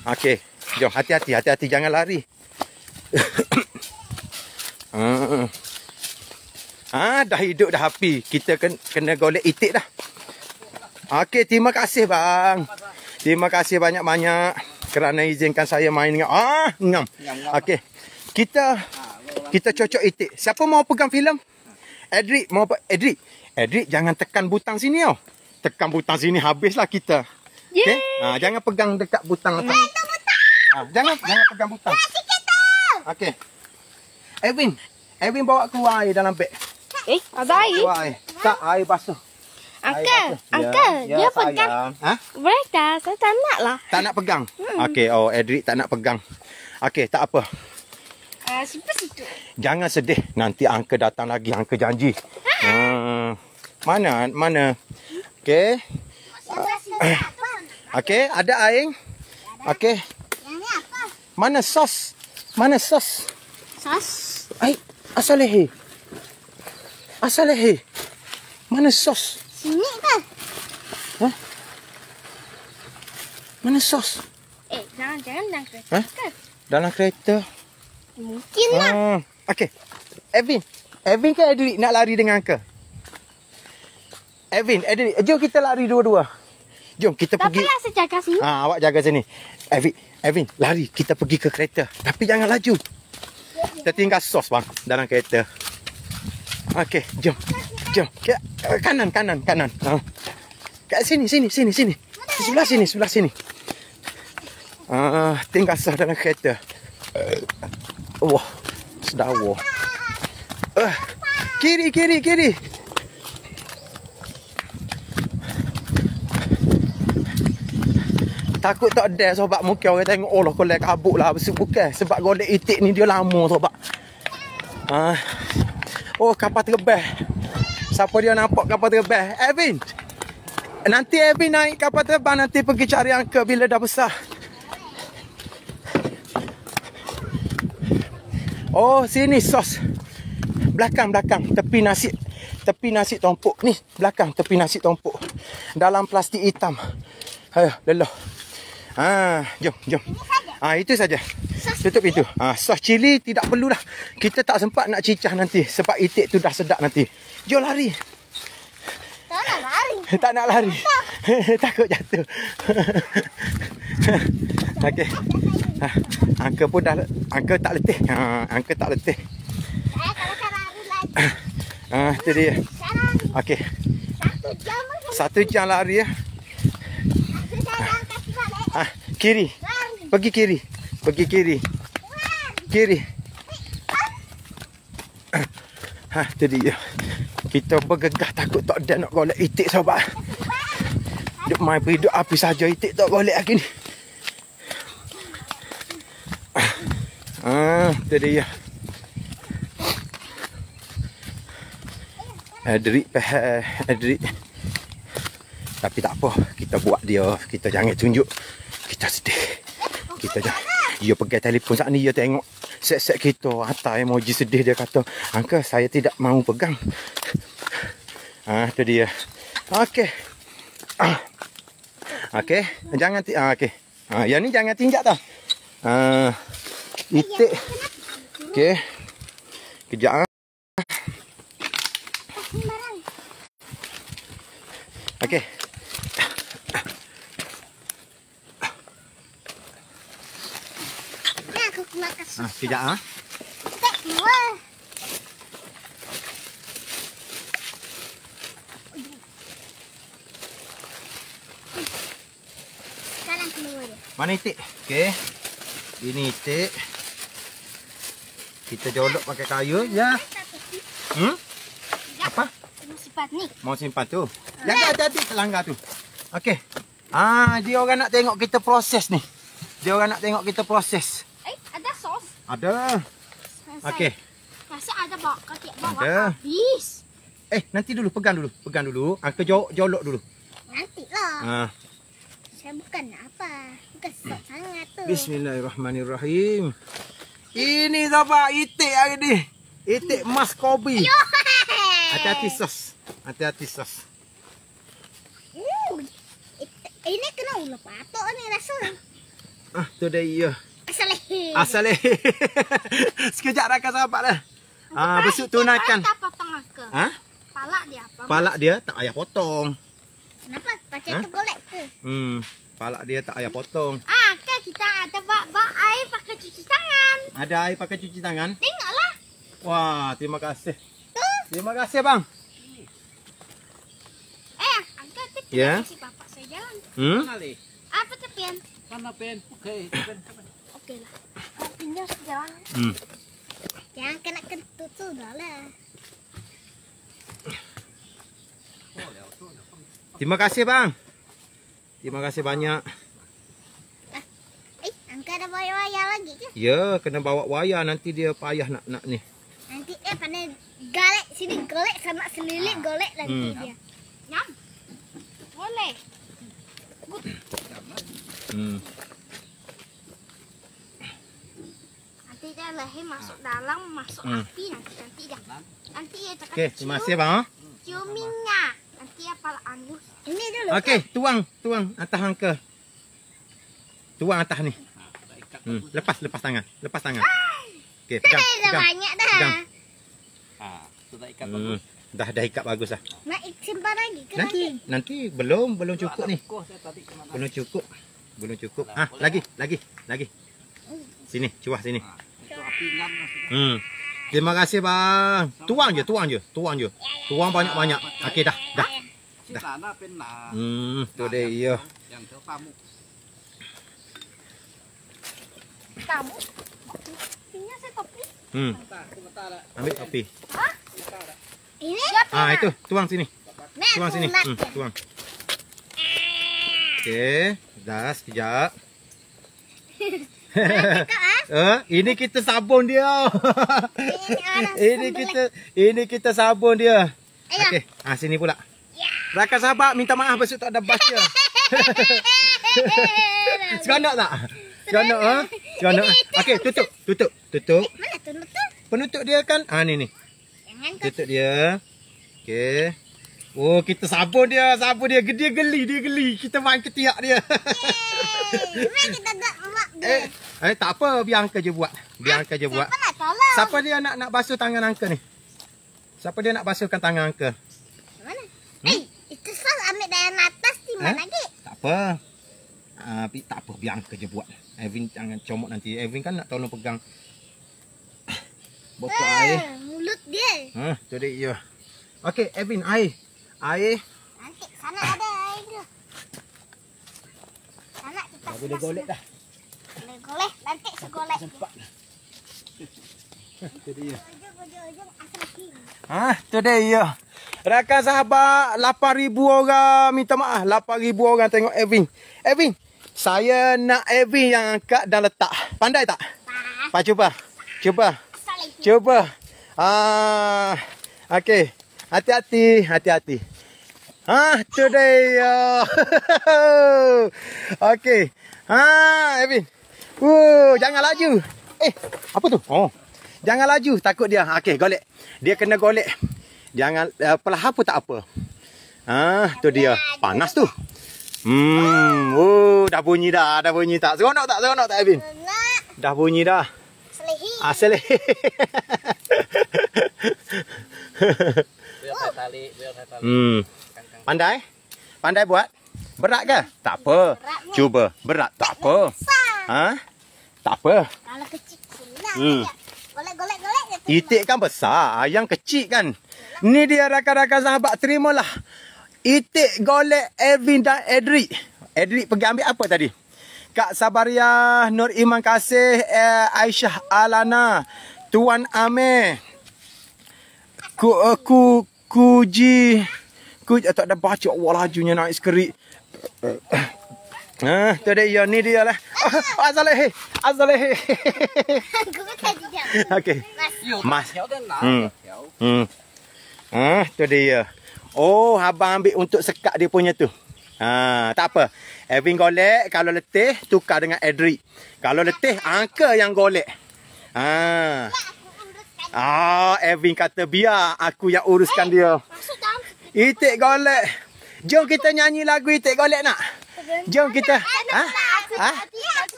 Okey. Jom, hati-hati. Hati-hati. Jangan lari. uh. Ah, dah hidup dah api. Kita kena, kena golek itik dah. Okey, terima kasih bang. Terima kasih banyak-banyak kerana izinkan saya main dengan ah ngam. Okey. Kita kita cocok itik. Siapa mau pegang filem? Edric mau apa? Edric. Edric jangan tekan butang sini oh. Tekan butang sini habislah kita. okay? Ha, ah, jangan pegang dekat butang Ha, jangan jangan pegang butang. Okay. Edwin, Edwin bawa keluar air dalam beg. Eh, ada air. Keluar air. Tak air basuh. Uncle, Uncle, ya, dia ya, pegang. Ha? Boleh tak? Saya tak nak lah. Tak nak pegang? Hmm. Okey, oh, Edric tak nak pegang. okay tak apa. Ah, jangan sedih. Nanti Angka datang lagi. Angka janji. Ha. Uh, mana? Mana? Okey. Uh, Okey, ada aing. Okey. Mana sos? Mana sos? Sos? Ay, asal leh. Asal leh. Mana sos? Sini ke? Hah? Mana sos? Eh, jangan jangan jangan kereta. Hah? Dalam kereta. Ha? Mungkin lah. Hmm. Okay. Evin. Evin ke Adelik nak lari dengan ke? Evin, Adelik. Jom kita lari dua-dua. Jom kita Tapi pergi. Tapi lah saya jaga sini. Ha, awak jaga sini. Evin, Evin, lari. Kita pergi ke kereta. Tapi jangan laju. Tertinggal sos bang dalam kereta. Okey, jom. Jom. Ke eh, kanan, kanan, kanan. Ha. Kat sini, sini, sini, sini. Sebelah sini, sebelah sini. Ah, uh, tinggal sos dalam kereta. Wah, oh, sedawa. Uh, kiri, kiri, kiri. Takut tak ada sebab mungkin orang tengok. Oh lah, kau lelah kabuk lah. Bukan. Sebab golek itik ni dia lama sebab. Uh. Ha. Oh, kapal terbah. Siapa dia nampak kapal terbah? Evin. Nanti Evin naik kapal terbah. Nanti pergi cari angka bila dah besar. Oh, sini sos. Belakang-belakang, tepi nasi. Tepi nasi tompok. Ni, belakang tepi nasi tompok. Dalam plastik hitam. Ayuh, leluh. Ha, jom, jom. Ha, itu saja. Tutup pintu. Ha, sos cili tidak perlulah. Kita tak sempat nak cicah nanti. Sebab itik tu dah sedap nanti. Jom Lari nak lari. tak nak lari. Takut jatuh. Okey. Angka pun dah angka tak letih. Ha, angka tak letih. Ha, tu dia. Okey. Satu jam lari Satu jam lari ya. Ha, kiri. Pergi kiri. Pergi kiri. Kiri. Ha, tu kita bergegah takut tak ada nak golek itik sahabat. Duk main pergi api saja itik tak golek lagi ni. Ah, tu dia. Adrik peh, adrik. Tapi tak apa, kita buat dia, kita jangan tunjuk. Kita sedih. Kita jangan. Dia pegang telefon saat ni dia tengok set-set kita atas emoji sedih dia kata, "Angka saya tidak mahu pegang." Ah, ha, tu dia. Okey. Ah. Okey, jangan ti ah, okey. Ah, yang ni jangan tinjak tau. Ah. Itik. Okey. Kejap ah. Okey. Tidak. Ah, ha. Ah. Tak dua. Sekarang keluar dia. Mana itik? Okey. Ini itik. Kita jolok pakai kayu ya. Hmm? Apa? Mau simpan ni. Mau simpan tu. Ah. Jangan hati-hati terlanggar tu. Okey. Ah, dia orang nak tengok kita proses ni. Dia orang nak tengok kita proses. Ada. Okey. Rasa ada bawa kaki bawa ada. habis. Eh, nanti dulu pegang dulu, pegang dulu. Aku ah, jolok jolok dulu. Nantilah. Ha. Ah. Saya bukan apa. Bukan sok sangat tu. Bismillahirrahmanirrahim. Ini siapa? Itik hari ni. Itik Mas Kobi. Hati-hati sos. Hati-hati sos. Uh, ini kena ulu patok ni rasa. Ah, tu dah Assalamualaikum. Ah, Assalamualaikum. Sekejap rakan sahabat dah. Ah uh, besuk tunaikan. Apa Ha? Palak dia apa? Palak dia tak ayah potong. Kenapa? Pacak ha? tu ke? Hmm. Palak dia tak ayah potong. Ah, ke kan kita ada bawa, bawa air pakai cuci tangan. Ada air pakai cuci tangan? Tengoklah. Wah, terima kasih. Tuh. Terima kasih, bang. Eh, angkat tu kita ya? yeah. bapak saya jalan. Hmm? Apa tu, Mana, pen? Okey, Pian okey lah. Artinya kena kentut tu lah. Terima kasih bang. Terima kasih banyak. Ah, eh, bawa waya lagi ke? Ya, kena bawa waya nanti dia payah nak nak ni. Nanti eh pandai golek sini golek sama selilit golek lagi hmm. dia. Nyam. Boleh. Good. Hmm. nanti dia kan lahir masuk ah. dalam masuk hmm. api nanti nanti dia nanti dia cakap okay, terima kasih bang ah. cium minyak nanti apa lah angus ini dulu okay, kan? tuang tuang atas angka tuang atas ni hmm. lepas lepas tangan lepas tangan okey pegang pegang banyak dah pegang. ha tu tak ikat hmm. bagus dah dah ikat bagus dah nak simpan lagi ke nanti nanti, nanti belum belum cukup Tuh, ni belum cukup belum cukup lah, Ah lagi lagi lagi sini cuah sini ha. Hmm. Terima kasih bang. Tuang je, tuang je, tuang je. Tuang banyak-banyak. Okey dah, dah. Dah. Hmm, tu dia iya. Yang terpamu. Kamu. Ini saya kopi. Hmm. Ambil kopi. Hah? Ini? Ah, itu tuang sini. Tuang sini. Hmm, tuang. Okey, dah sekejap. Ha? Ini kita sabun dia. ini kita ini kita sabun dia. Okey, ha sini pula. Ya. Rakan sahabat minta maaf besok tak ada bas dia. Seronok tak? Seronok Ha? Seronok. Okey, tutup, tutup, tutup. Mana penutup? Penutup dia kan? Ha ni ni. Jangan tutup dia. Okey. Oh, kita sabun dia, sabun dia. Dia geli, dia geli. Kita main ketiak dia. Yeay. Mari eh, eh, tak apa. Biar je buat. Biar Angka ah, je buat. Siapa nak tolong. Siapa dia nak nak basuh tangan Angka ni? Siapa dia nak basuhkan tangan Angka? Mana? Hmm? Eh, itu sos ambil dari atas timur eh? lagi. Tak apa. Ah, tapi uh, tak apa. Biar Angka je buat. Evin jangan comot nanti. Evin kan nak tolong pegang. Ah, Botol uh, air. Mulut dia. Huh, jadi, ya. Okey, Evin, air air. Nanti sana ada air ke? Sana kita sini. Boleh golek dah. Boleh golek, nanti segolek. Sempat lah. Jadi Ha, tu dia ya. Rakan sahabat 8000 orang minta maaf 8000 orang tengok Evin. Evin, saya nak Evin yang angkat dan letak. Pandai tak? Pak cuba. Cuba. Cuba. Ah, okey. Hati-hati, hati-hati. Ha, today ya. Uh, Okey. Ha, Evin. Uh, jangan laju. Eh, apa tu? Oh. Jangan laju, takut dia. Okey, golek. Dia kena golek. Jangan uh, eh, perlahan pun tak apa. Ha, tu dia. Panas tu. Hmm, oh, dah bunyi dah. Dah bunyi tak? Seronok tak? Seronok tak, Evin? Dah bunyi dah. Asli. Ah, selehi. Biar Hmm. Pandai? Pandai buat? Berat ke? Tak apa. Berat Cuba. Berat tak apa. Besar. Ha? Tak apa. Kalau kecil pun lah. Hmm. Golek-golek-golek. Itik kan besar. ayam kecil kan. Yalah. Ni dia rakan-rakan sahabat. Terimalah. Itik golek Edwin dan Edri. Edri pergi ambil apa tadi? Kak Sabariah, Nur Iman Kasih, eh, Aisyah Alana, Tuan Amir, Ku, uh, Ku, Kuji, Kuji, ikut atau ada baca Allah lajunya naik skrik Ah, eh, tu dia ya, ni dia lah. Oh, ah, azaleh, azaleh. Okey. Mas. Hmm. Hmm. Ah, tu dia. Oh, abang ambil untuk sekat dia punya tu. Ha, ah, tak apa. Evin golek, kalau letih tukar dengan Edric. Kalau letih, angka yang golek. Ha. Ah. ah, Evin kata biar aku yang uruskan eh, dia. Itik golek. Jom kita nyanyi lagu itik golek nak. Jom kita. Ha? Ha?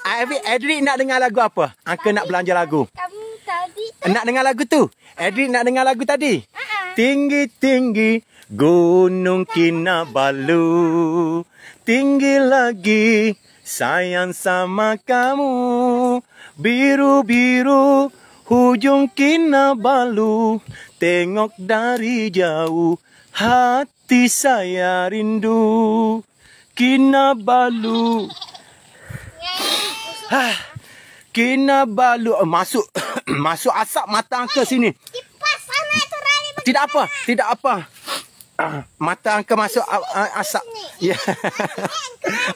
Ah, Edric nak dengar lagu apa? Angka nak belanja lagu. Nak dengar lagu tu? Edric nak dengar lagu tadi? Tinggi-tinggi Gunung Kinabalu Tinggi lagi Sayang sama kamu Biru-biru Hujung Kinabalu Tengok dari jauh Hati saya rindu kina balu ha, Kinabalu Kinabalu eh, Masuk Masuk asap mata ke sini Tidak apa Tidak apa ah, Mata angka masuk asap yeah.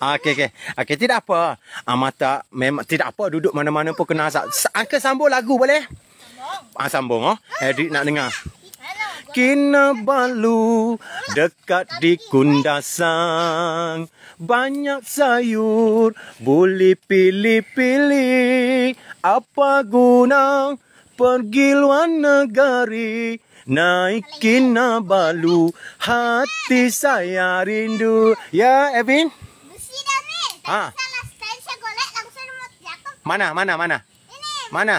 Okey okay. Okay, tidak apa ah, Mata memang tidak apa duduk mana-mana pun kena asap Angka sambung lagu boleh Sambung ah, Sambung oh. Edit nak dengar Kinabalu dekat di Kundasang banyak sayur boleh pilih-pilih apa guna pergi luar negeri naik Kinabalu hati saya rindu ya Evin ha mana mana mana mana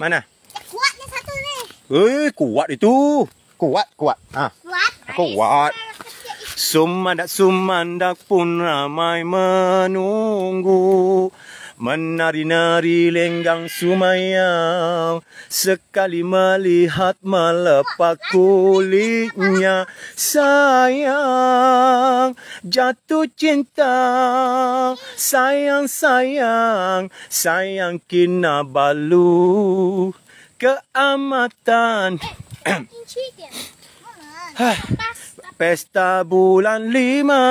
mana Kuat satu ni. Eh, kuat itu kuat kuat ha kuat kuat sumandak sumandak pun ramai menunggu Menari-nari lenggang sumayang Sekali melihat melepak kulitnya Sayang Jatuh cinta Sayang-sayang Sayang kina balu Keamatan eh. Pesta bulan lima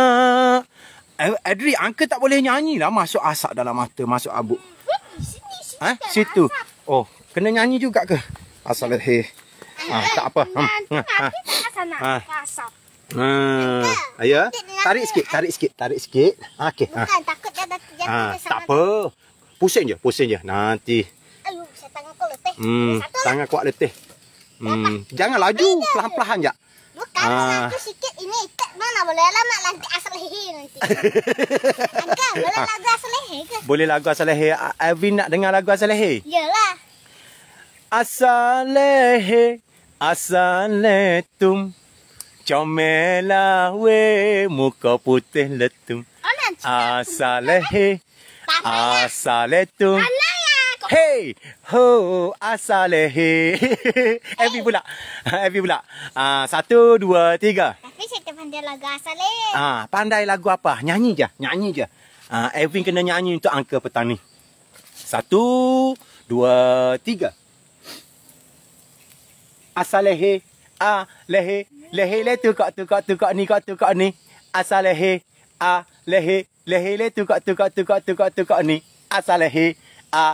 eh, Adri, Uncle tak boleh nyanyi lah Masuk asap dalam mata, masuk abu. hmm. ha? Situ Oh, kena nyanyi juga ke? Asal hey. eh, ha, tak apa Nanti ha. ha. ha. ha. Ayah, tarik sikit, tarik sikit, tarik sikit. Ha, ah, okay. Ah. Bukan, ha. takut nanti ha. Tak apa Pusing je, pusing je Nanti Ayuh, saya tangan kau letih hmm, lah. Tangan kau letih Hmm. Jangan laju, pelan-pelan ya. Bukan, ah. laju sikit ini. Tak mana boleh lama nanti asal lehi nanti. Angka boleh ah. lagu asal lehi ke? Boleh lagu asal lehi. Ah, Alvin nak dengar lagu asal lehi? Yalah. Asal lehi, asal letum. Comelah we muka putih letum. Oh, nanti. Asal lehi, asal letum. Alah. Hey, ho, asalehe. Happy pula. Happy pula. Ah, satu, dua, tiga. Tapi cerita pandai lagu asale. Ah, pandai lagu apa? Nyanyi je, nyanyi je. Ah, Evin kena nyanyi untuk angka petani. Satu, dua, tiga. Asalehe, ah, lehe, lehe, le tu kak tu kak tu kak ni kak tu kak ni. Asalehe, ah, lehe, lehe, le tu kak tu kak tu kak tu kak tu kak ni. Asalehe, ah,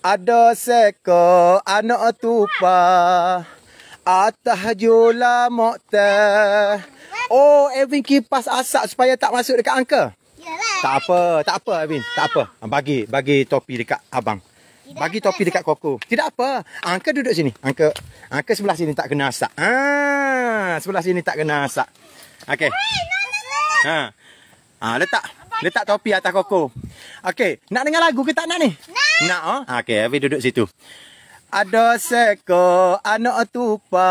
Ada seko, anak tupa Atah jula mokta Oh, Evin kipas asap supaya tak masuk dekat Uncle Tak apa, tak apa Evin Tak apa, ah, bagi bagi topi dekat Abang Bagi topi dekat Koko Tidak apa, Uncle duduk sini Uncle, Uncle sebelah sini tak kena asap ah, Sebelah sini tak kena asap Okay ha. Ha, Letak, Letak topi atas koko. Okey, nak dengar lagu ke tak nak ni? Nak. Nak oh. Ha? Okey, Abi duduk situ. Ada seko anak tupa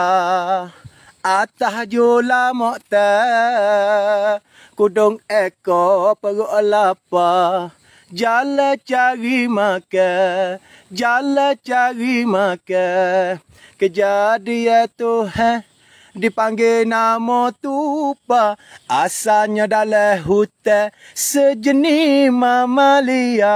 atas jola mokta kudung eko perut lapa jala cari maka jala cari maka kejadian tu heh dipanggil nama tupa asalnya dalam hutan sejenis mamalia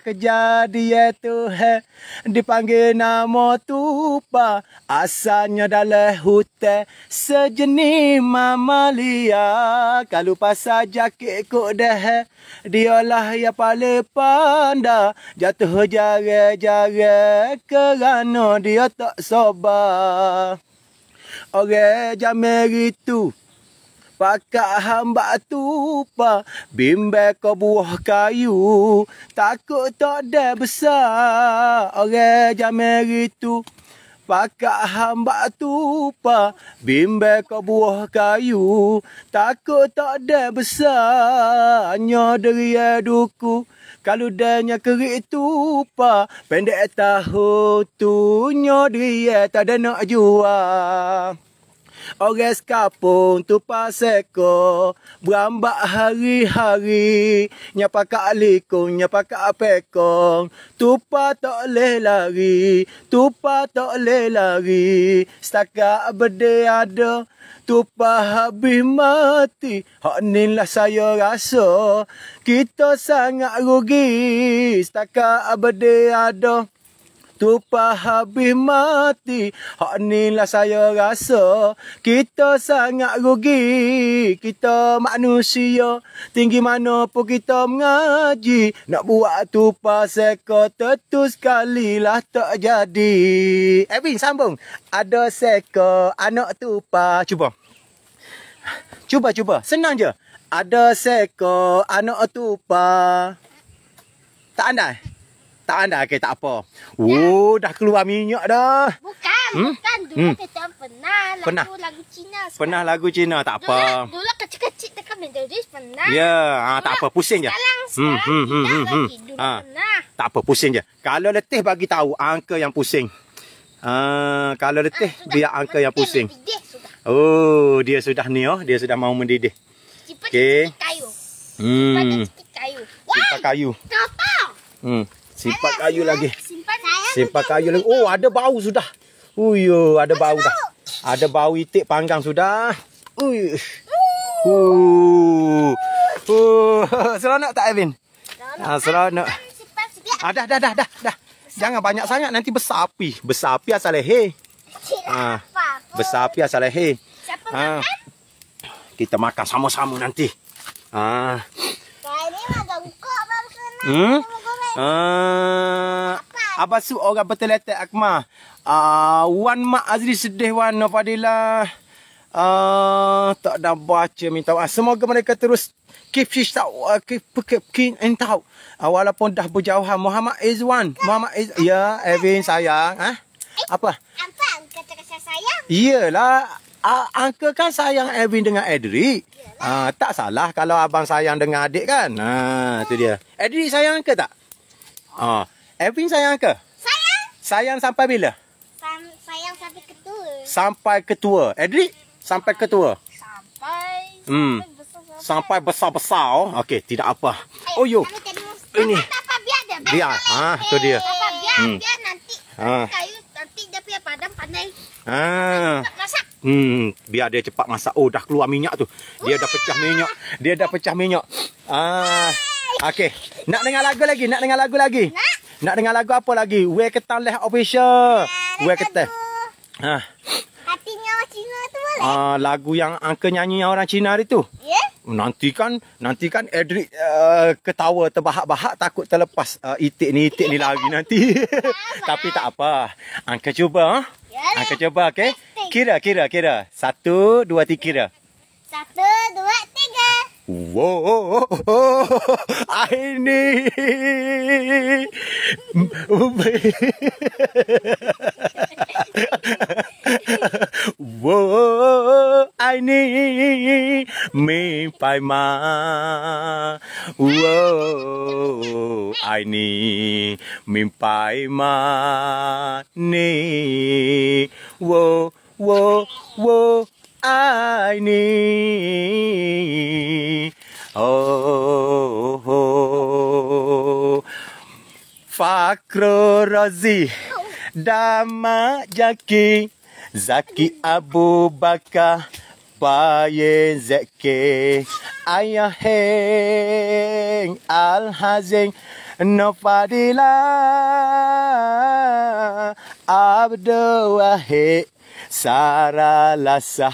kejadian tu he dipanggil nama tupa asalnya dalam hutan sejenis mamalia kalau pasal jaket kok deh dia lah yang paling pandai jatuh jaga jaga kerana dia tak sabar Orang jamir itu Pakak hamba tupa bimbe ke buah kayu Takut tak ada besar Orang jamir itu Pakak hamba tupa bimbe ke buah kayu Takut tak ada besar Nyo deria duku kalau danya kerik tu pa Pendek tahu tu dia tak ada nak jual Orang kapung tu paseko Berambak hari-hari Nyapa kak likung, nyapa kak pekong pa tak boleh lari pa tak boleh lari Setakat berde ada Tupah habis mati Hak ni lah saya rasa Kita sangat rugi Setakat abadi ada tupah habis mati Hak ni lah saya rasa Kita sangat rugi Kita manusia Tinggi mana pun kita mengaji Nak buat tupah seko Tentu sekali lah tak jadi Edwin eh, sambung Ada seko anak tupah Cuba Cuba cuba Senang je Ada seko anak tupah Tak andai tahan dah ke tak apa. Ya. Oh, dah keluar minyak dah. Bukan, hmm? bukan. Dulu hmm. kita pernah lagu, pernah. lagu Cina. Sekarang. Pernah lagu Cina, tak apa. Dulu, lah, dulu lah kecil-kecil dekat Mendoris pernah. Ya, ha, tak apa. Pusing sekarang, je. Sekarang, hmm, sekarang hmm, hmm, hmm, hmm, lagi. Dulu ha. pernah. Tak apa, pusing je. Kalau letih bagi tahu angka yang pusing. Uh, kalau letih, ha, sudah. biar angka Mendidih, yang pusing. Oh, dia sudah ni oh. Dia sudah mau mendidih. Cipat okay. cipit kayu. Hmm. Cipat kayu. Cipat kayu. Kenapa? Hmm. Simpan kayu lagi. Simpan kayu lagi. Oh, ada bau sudah. Uyo, ada bau dah. Ada bau itik panggang sudah. Uy. Uh. Seronok tak Evin? Ah, seronok. Ah, ah, dah, dah, dah, dah, dah. Jangan banyak sangat nanti besar api. Besar api asal hei. Ah, lah, besar api asal hei. Siapa ah. makan? Kita makan sama-sama nanti. Ah. Kali ni makan kok. Hmm? Uh, apa su orang betul letak akma? Uh, ah, wan Mak Azri sedih wan Nafadila. Uh, ah, tak dah baca minta maaf. Semoga mereka terus keep fish tau. Uh, keep keep keep in tau. Uh, walaupun dah berjauhan. Muhammad Izwan. Muhammad Izwan. Ya, yeah, Evin sayang. Ha? Apa? Apa? Kata-kata sayang? Yelah. Uh, Uncle kan sayang Edwin dengan Edric. Uh, tak salah kalau abang sayang dengan adik kan. Ha, uh, tu dia. Edric sayang ke tak? Ha. Uh, Edwin sayang ke? Sayang. Sayang sampai bila? sayang sampai ketua. Sampai ketua. Edric sampai ketua. Sampai. Hmm. Sampai besar-besar. Oh. Okey, tidak apa. Eh, oh, yo. Ini. Kan biar dia. Ah, ha, tu dia. biar, hmm. biar nanti. Ha. Kayu nanti dia punya padam pandai. Ha. Masak. Hmm, biar dia cepat masak. Oh, dah keluar minyak tu. Dia dah pecah minyak. Dia dah pecah minyak. Ah, okey. Nak dengar lagu lagi? Nak dengar lagu lagi? Nak. Nak dengar lagu apa lagi? Wei ketan leh official. Wei ketan. Ha. Hatinya Ah, lagu yang angka nyanyi orang Cina hari tu. Ya nanti kan nanti kan Edric uh, ketawa terbahak-bahak takut terlepas uh, itik ni itik ni lagi nanti. Tapi tak apa. Angka cuba. Huh? Ha? Angka cuba okay? Kira kira kira. Satu, dua, tiga kira. Satu, dua, 我爱你，我爱你，明白吗？我爱你，明白吗？你，我我我。I need. Oh, oh. Fakrorazi, Damak Jaki, Zaki Abu Bakar, Bayezek, Ayaheng Al Hazeng. Nofadila Abdul Wahid Sara lasa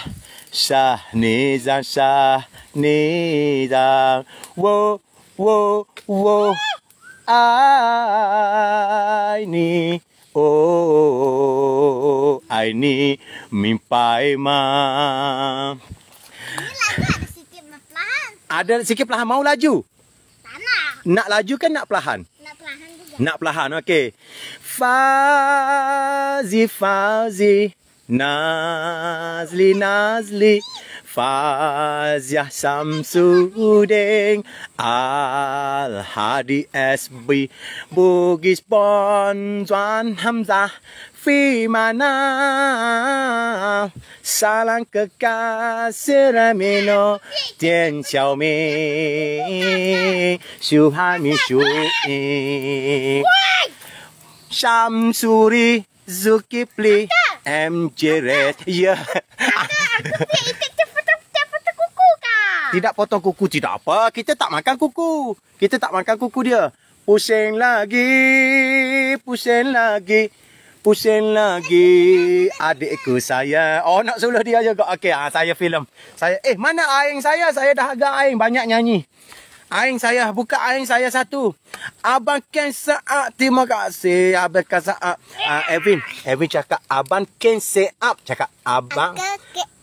Shah Sha Shah Nizam Wo Wo Wo I ni Oh I ni Mimpai ma ada sikit perlahan mau laju? Tak nak. laju kan? nak perlahan? Nak perlahan juga. Nak perlahan, okey. Fazi, fazi. Nazli, Nazli, Faziah Samsuding, Al-Hadi SB, Bugis Pon, Zuan Hamzah, Fimana, Salam kekasih Ramino, Tian Xiaomi, Suhami Shui, Samsuri, Zulkifli M. Jerez Ya Kakak, aku pilih itik cepat potong kuku kak Tidak potong kuku, tidak apa Kita tak makan kuku Kita tak makan kuku dia Pusing lagi Pusing lagi Pusing lagi Adikku saya Oh nak suluh dia juga Okey ha, saya filem Saya Eh mana aing saya Saya dah agak aing Banyak nyanyi Ain saya buka ain saya satu. Abang Ken Saab terima kasih Abang Ken Saab. Ah uh, Evin, Evin cakap Abang Ken Saab cakap Abang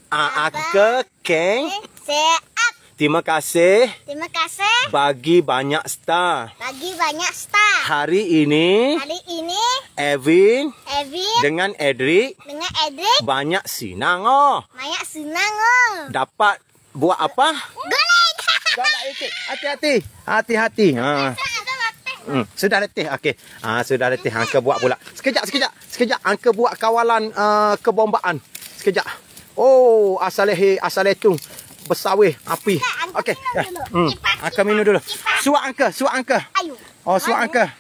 Ah uh, ke Ken Saab. Terima kasih. Terima kasih. Bagi banyak star. Bagi banyak star. Hari ini. Hari ini. Evin. Evin. Dengan Edric. Dengan Edric. Banyak sinang oh. Banyak sinang oh. Dapat buat apa? Gulik. Hati-hati. Hati-hati. Ha. Hmm, sudah letih. okay. Ha, sudah letih. Angka buat pula. Sekejap, sekejap. Sekejap. Angka buat kawalan uh, kebombaan. Sekejap. Oh, asalih asaleh tu bersawih api. Okey. Ya. Hmm. Angka minum dulu. Suak angka, suak angka. Oh, suak angka.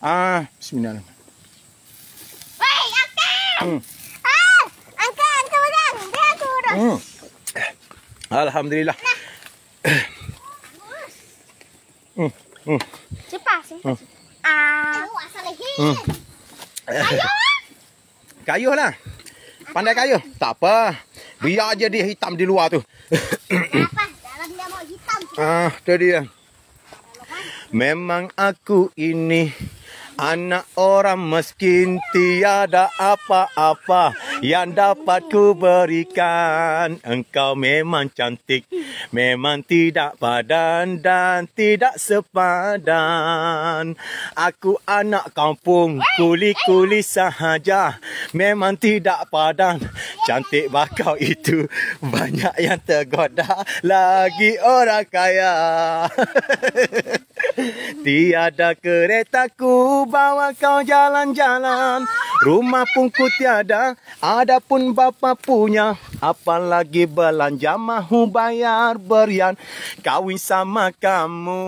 Ah, uh, bismillah. Wei, angka. Hmm. Ah, angka, angka orang. Dia turun. Hmm. Alhamdulillah. Nah. Cepat, simpan. Hmm. Ah. Hmm. Kayuh lah. Pandai kayuh. Tak apa. Biar aja dia hitam di luar tu. Ah, tu dia. Kan? Memang aku ini Anak orang miskin tiada apa-apa yang dapat ku berikan. Engkau memang cantik, memang tidak padan dan tidak sepadan. Aku anak kampung, kuli-kuli sahaja, memang tidak padan. Cantik bakau itu, banyak yang tergoda, lagi orang kaya. Tiada keretaku bawa kau jalan-jalan Rumah pun ku tiada Ada pun bapa punya Apalagi belanja mahu bayar berian Kawin sama kamu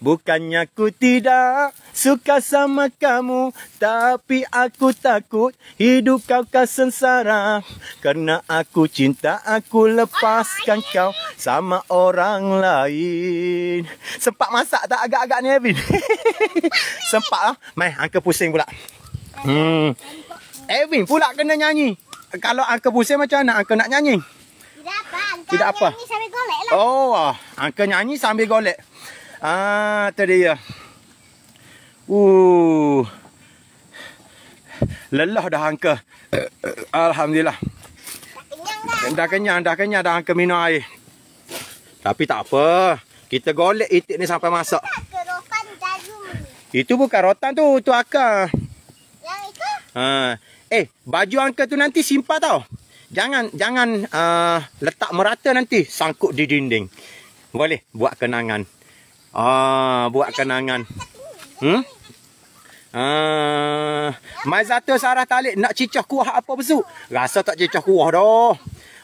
Bukannya ku tidak Suka sama kamu Tapi aku takut Hidup kau kau sengsara Karena aku cinta Aku lepaskan kau Sama orang lain Sempat masak tak agak-agak ni Evin? Sempat lah Mai, angka pusing pula hmm. Evin pula kena nyanyi Kalau angka pusing macam mana Angka nak nyanyi? Tidak apa, angka nyanyi sambil golek lah Oh, angka nyanyi sambil golek Ah, tadi ya. Uh. Lelah dah angka. Alhamdulillah. Kenyang dah. kenyang, dah kenyang dah angka minum air. Tapi tak apa. Kita golek itik ni sampai masak. Itu bukan rotan tu, tu akar. Yang itu? Ha. Eh, baju angka tu nanti simpan tau. Jangan jangan uh, letak merata nanti sangkut di dinding. Boleh buat kenangan. Ah, buat kenangan. Hmm? Ha. Mai satu sarah talik nak cicah kuah apa besuk? Rasa tak cicah kuah dah.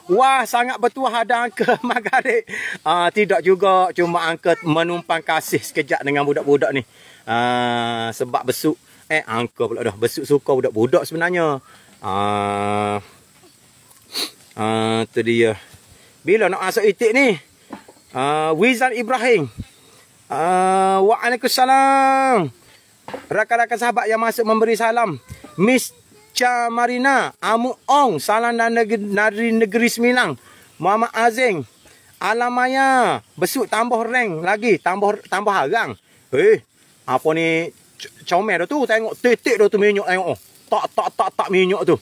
Wah, sangat bertuah ada angka maghrib. Ha, uh, tidak juga cuma angka menumpang kasih sekejap dengan budak-budak ni. Uh, sebab besuk. Eh, angka pula dah. besuk suka budak-budak sebenarnya. Uh, uh, tu dia. Bila nak masuk itik ni? Uh, Wizan Ibrahim. Uh, Waalaikumsalam. Waalaikumsalam rakan-rakan sahabat yang masuk memberi salam. Miss Chamarina, Amu Ong, salam dari negeri, dari negeri semilang, Muhammad Azing, Alamaya, besuk tambah rank lagi, tambah tambah harang. Eh, apa ni comel tu tengok titik tu minyak tengok. Oh, tak tak tak tak minyak tu.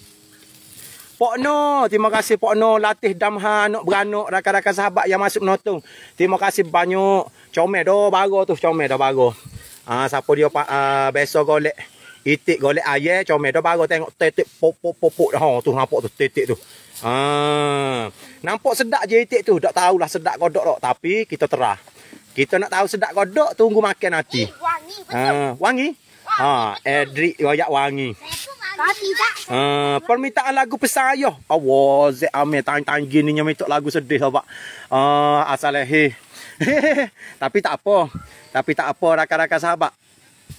Pak No, terima kasih Pak No latih damha anak beranak rakan-rakan sahabat yang masuk menonton. Terima kasih banyak. Comel dah baru tu, comel dah baru. Ah uh, siapa dia uh, ah, besok golek itik golek ayah comel dah baru tengok titik pop pop pop pop ha oh, tu nampak tu titik tu. Ah uh, nampak sedak je itik tu tak tahulah sedak godok tak tapi kita terah. Kita nak tahu sedak godok tunggu makan nanti. Eh, wangi betul. Uh, wangi. wangi. Ha Edric royak wangi. Uh, permintaan lagu pesan ayah. Awaz oh, wow, Zek Amir tangan-tangan nyamitok lagu sedih sahabat. Uh, asalehi. tapi tak apa. Tapi tak apa rakan-rakan sahabat.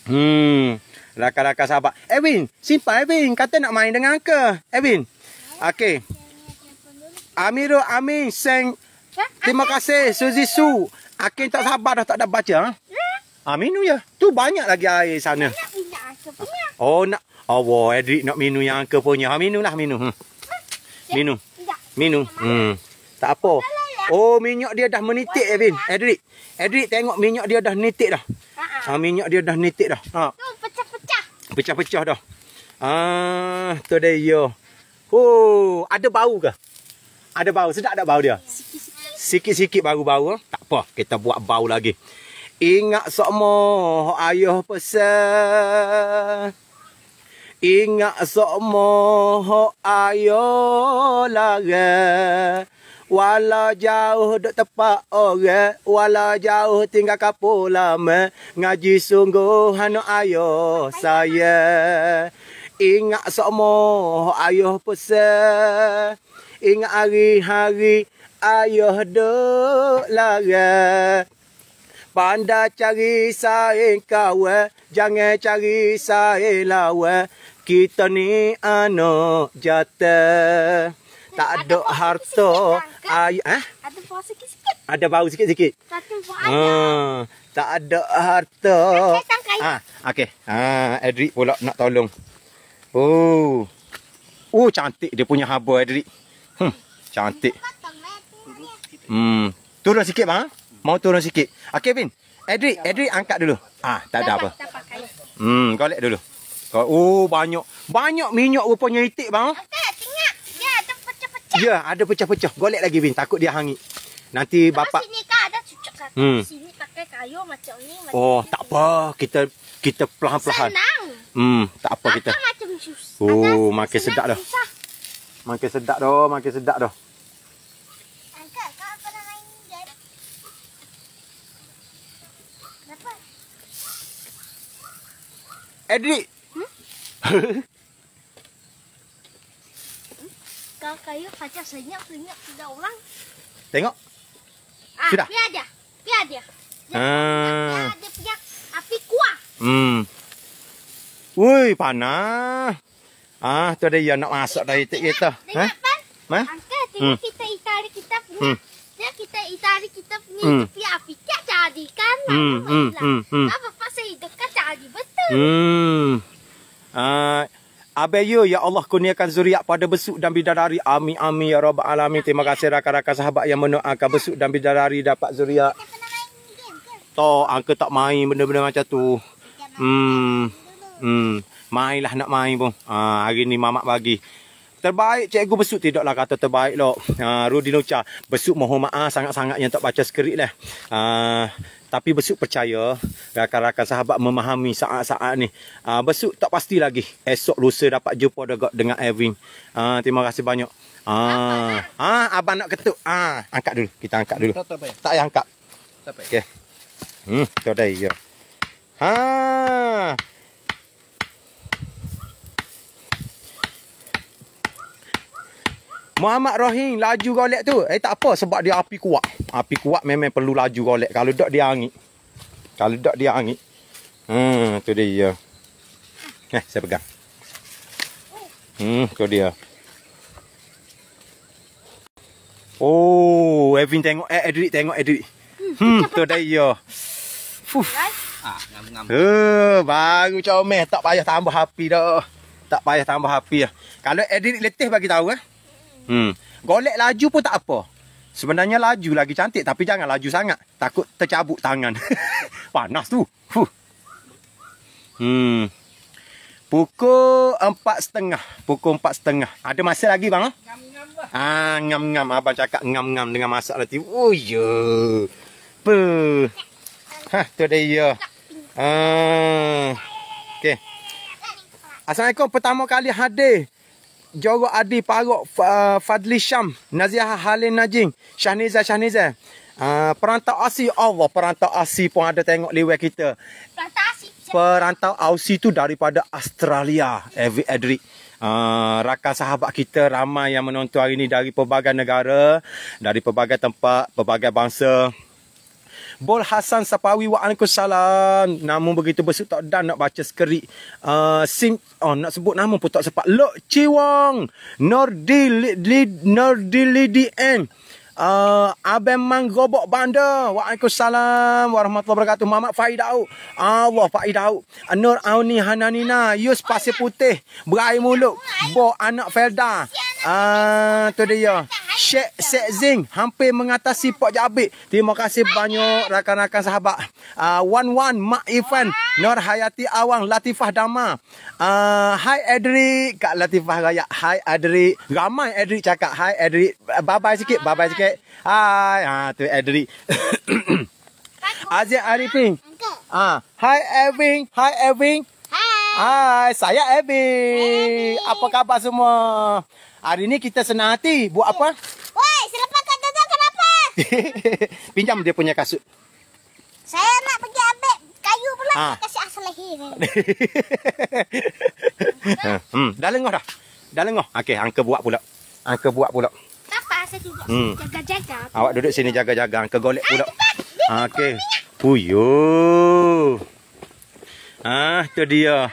Hmm. Rakan-rakan sahabat. Edwin, simpan Edwin. Kata nak main dengan ke? Edwin. Okey. Amirul Amin Seng. Ha? Terima kasih Suzy Su. Akin tak sabar dah tak ada baca. Ha? ha? Minum ya. Tu banyak lagi air sana. Oh nak. Oh wow. Edric nak minum yang ke punya. Ha, minum lah minum. Minum. Minum. Hmm. Tak apa. Oh, minyak dia dah menitik, Edwin. Edric. Edric tengok minyak dia dah nitik dah. Ha, minyak dia dah nitik dah. Ha. pecah-pecah. Pecah-pecah dah. Ah, tu dia yo. Oh, ada bau ke? Ada bau. Sedap tak bau dia? Sikit-sikit bau-bau. Ha? Tak apa, kita buat bau lagi. Ingat semua ayah pesan. Ingat semua ayah lagi wala jauh duk tepak orang wala jauh tinggal kapur me, ngaji sungguh hanu ayo saya ingat sokmo ayo pesan ingat hari-hari ayo duk lara Pandai cari saing kawe, jangan cari saing lawe, kita ni ano jatah tak ada harta ayu ha? ada bau sikit-sikit ada bau sikit-sikit ha tak ada harta ah ha. okey ha Edric pula nak tolong oh oh cantik dia punya haba Edric hmm cantik hmm turun sikit bang ah. mau turun sikit okey bin Edric Edric angkat dulu ah ha, tak ada apa hmm kolek dulu Oh banyak banyak minyak rupanya itik bang. Ah pecah-pecah. Ya, ada pecah-pecah. Golek lagi Vin, takut dia hangit. Nanti bapak sini kan ada cucuk kaki. Hmm. Sini pakai kayu macam ni. Macam oh, ini. tak apa. Kita kita perlahan-lahan. Hmm, tak apa kita. Makan macam sus. Oh, makin senang sedap dah. Makin sedap dah, makin sedap dah. Edric. Hmm? besar kayu kaca senyap senyap sudah orang. Tengok. Ah, sudah. Api dia, Api Dia ah. dia punya api kuah. Hmm. Wuih panas. Ah tu ada yang nak masuk dari tik kita. Tengok ha? pan. Ma? Angka ah, tengok hmm. kita itari kita punya. Hmm. Dia kita itari kita punya hmm. tapi api tak jadi kan. Hmm. Hmm, lah. hmm. Hmm. Hmm. Ah, apa pasal hidup kan jadi betul. Hmm. Ah. Abang ya, ya Allah kurniakan zuriat pada besuk dan bidadari. Amin, amin, ya Rabbal Alamin. Terima kasih rakan-rakan sahabat yang menoakan besuk dan bidadari dapat zuriat. Tak, angka tak main benda-benda macam tu. Hmm, hmm. Mainlah nak main pun. Ha, hari ni mamak bagi. Terbaik cikgu besuk tidaklah kata terbaik lho. Ha, Rudin Ucah. Besuk mohon maaf sangat sangatnya tak baca skrip lah. Ha, tapi besok percaya rakan-rakan sahabat memahami saat-saat ni. Uh, ah, besok tak pasti lagi. Esok lusa dapat jumpa dekat dengan Erwin. Uh, terima kasih banyak. Ah, uh, abang nak ketuk. Ah, angkat dulu. Kita angkat dulu. Tak payah. angkat. Okay. Hmm, sudah ya. Ha. Muhammad Rahim laju golek tu. Eh tak apa sebab dia api kuat. Api kuat memang perlu laju golek. Kalau tak dia angin. Kalau tak dia angin. Hmm, tu dia. Eh, saya pegang. Hmm, tu dia. Oh, Evin tengok eh Edric tengok Edric. Hmm, hmm tu dia. Fuh. Ah, uh, baru comel tak payah tambah api dah. Tak payah tambah api dah. Kalau Edric letih bagi tahu eh. Hmm. Golek laju pun tak apa. Sebenarnya laju lagi cantik tapi jangan laju sangat. Takut tercabut tangan. Panas tu. Huh. Hmm. Pukul empat setengah. Pukul empat setengah. Ada masa lagi bang? Eh? Ngam-ngam lah. Ah, ngam-ngam. Abang cakap ngam-ngam dengan masak lagi. Oh, ya. Yeah. Apa? Hah, tu dia. Ya. Ah. Okay. Assalamualaikum. Pertama kali hadir. Jorok Adi Parok Fadli Syam Naziah Halin Najing Syahnizah Syahnizah ah, Perantau Asi Allah Perantau Asi pun ada tengok liwet kita Perantau Asi Perantau Asi tu daripada Australia Evi Edric Uh, rakan sahabat kita ramai yang menonton hari ini dari pelbagai negara, dari pelbagai tempat, pelbagai bangsa. Bol Hasan Sapawi Waalaikumsalam Namun begitu besok tak dan nak baca skrik uh, Sim Oh nak sebut nama pun tak sempat Lok Chiwong Nordi Nordi Lidi Nordi Lidi Uh, Abang Manggobok Bandar Waalaikumsalam Warahmatullahi Wabarakatuh Mamat Faidau Allah Faidau Nur Auni Hananina Yus Pasir Putih Berair muluk. Bo Anak Felda uh, Tu dia Syek Syek Zing Hampir mengatasi Pak Jabik Terima kasih banyak Rakan-rakan sahabat uh, Wan Wan Mak Ifan Nur Hayati Awang Latifah Dama uh, Hai Edric Kak Latifah Raya Hai Edric Ramai Edric cakap Hai Edric Bye-bye sikit Bye-bye sikit Okay. Hai. Ah, tu Edri. Aziz Arifin. Ah, hi Evin. Hi Evin. Hai. Hai, saya Evin. Apa khabar semua? Hari ni kita senang hati. Buat apa? Woi, selepas kata tu kenapa? Pinjam dia punya kasut. Saya nak pergi ambil kayu pula. Ha. Kasih asal lahir. hmm, dah lengoh dah. Dah lengoh. Okay, Angka buat pula. Angka buat pula hmm. Awak duduk sini jaga-jaga. Angka golek eh, pula. Ah, okey. Puyuh. Ah, tu dia.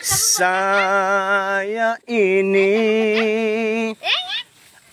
Saya ini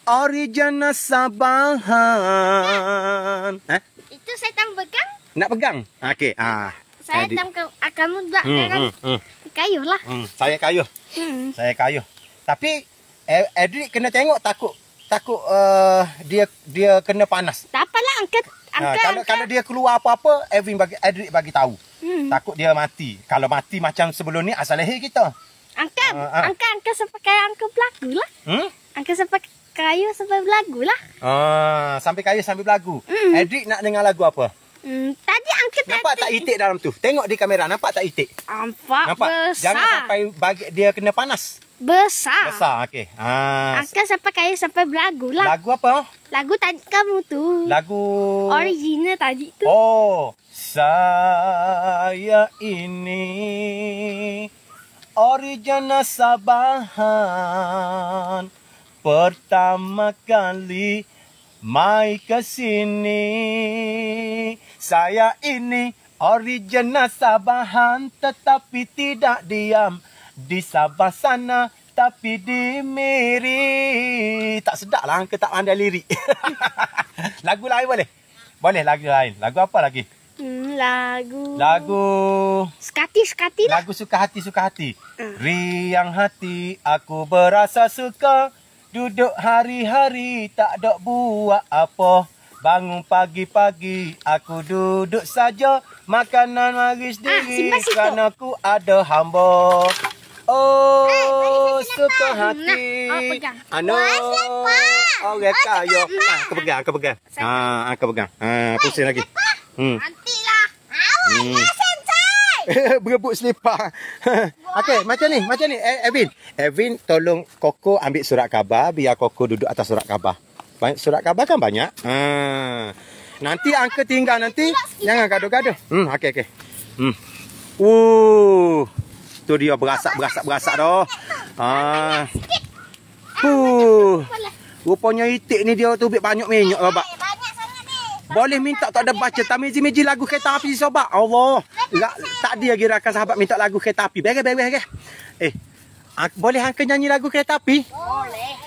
original Sabahan. Eh? Itu saya tak pegang. Nak pegang? Ah, okey. Ah. Saya tak akan ah, kamu buat hmm, hmm, hmm, hmm. kayu lah. Hmm, saya kayu. Hmm. Saya kayu. Tapi eh, Edric kena tengok takut takut uh, dia dia kena panas. Tak apalah angkat ha, angkat. Ha, kalau angkat. kalau dia keluar apa-apa, Edwin bagi Edric bagi tahu. Hmm. Takut dia mati. Kalau mati macam sebelum ni asal leher kita. Angkat. Uh, uh. Angkat angkat sampai kayu angkat belagulah. Hmm? Angkat sampai kayu sampai lah. Ah, sampai kayu sampai belagu. Hmm. Edric nak dengar lagu apa? Hmm, tadi Uncle tadi. Nampak tak itik dalam tu? Tengok di kamera. Nampak tak itik? Nampak, nampak. besar. Jangan sampai bagi dia kena panas. Besar. Besar, okey. Ha. Ah, Uncle sampai kaya sampai berlagu lah. Lagu apa? Lagu tadi kamu tu. Lagu... Original tadi tu. Oh. Saya ini... Original Sabahan Pertama kali Mai ke sini saya ini original Sabahan tetapi tidak diam di Sabah sana tapi di Miri. Tak sedap lah ke tak anda lirik. lagu lain boleh? Boleh lagu lain. Lagu apa lagi? Hmm, lagu lagu sukati sukati lah. lagu suka hati suka hati hmm. riang hati aku berasa suka duduk hari-hari tak dok buat apa Bangun pagi-pagi aku duduk saja makanan magis ah, sendiri ah, si kerana ada hamba. Oh, eh, suka hati. Oh, ano? Oh, reka oh, yo. Ah, aku pegang, aku pegang. Ha, aku pegang. Ha, pusing lagi. Hmm. Nantilah. Hmm. Berebut selipar. Okey, macam ni, macam ni. Eh, Evin, Evin tolong Koko ambil surat khabar biar Koko duduk atas surat khabar. Banyak surat khabar kan banyak. Ha. Nanti angka tinggal nanti jangan gaduh-gaduh. Hmm okey okey. Hmm. Uh. Tu dia berasak-berasak-berasak doh. Ha. Uh. Rupanya itik ni dia tu banyak minyak babak. Lah, banyak Boleh minta tak ada baca tamiji-miji lagu kereta api sobat. Allah. Tak dia lagi rakan sahabat minta lagu kereta api. Bagi-bagi-bagi. Eh. Boleh angka nyanyi lagu kereta api? Boleh.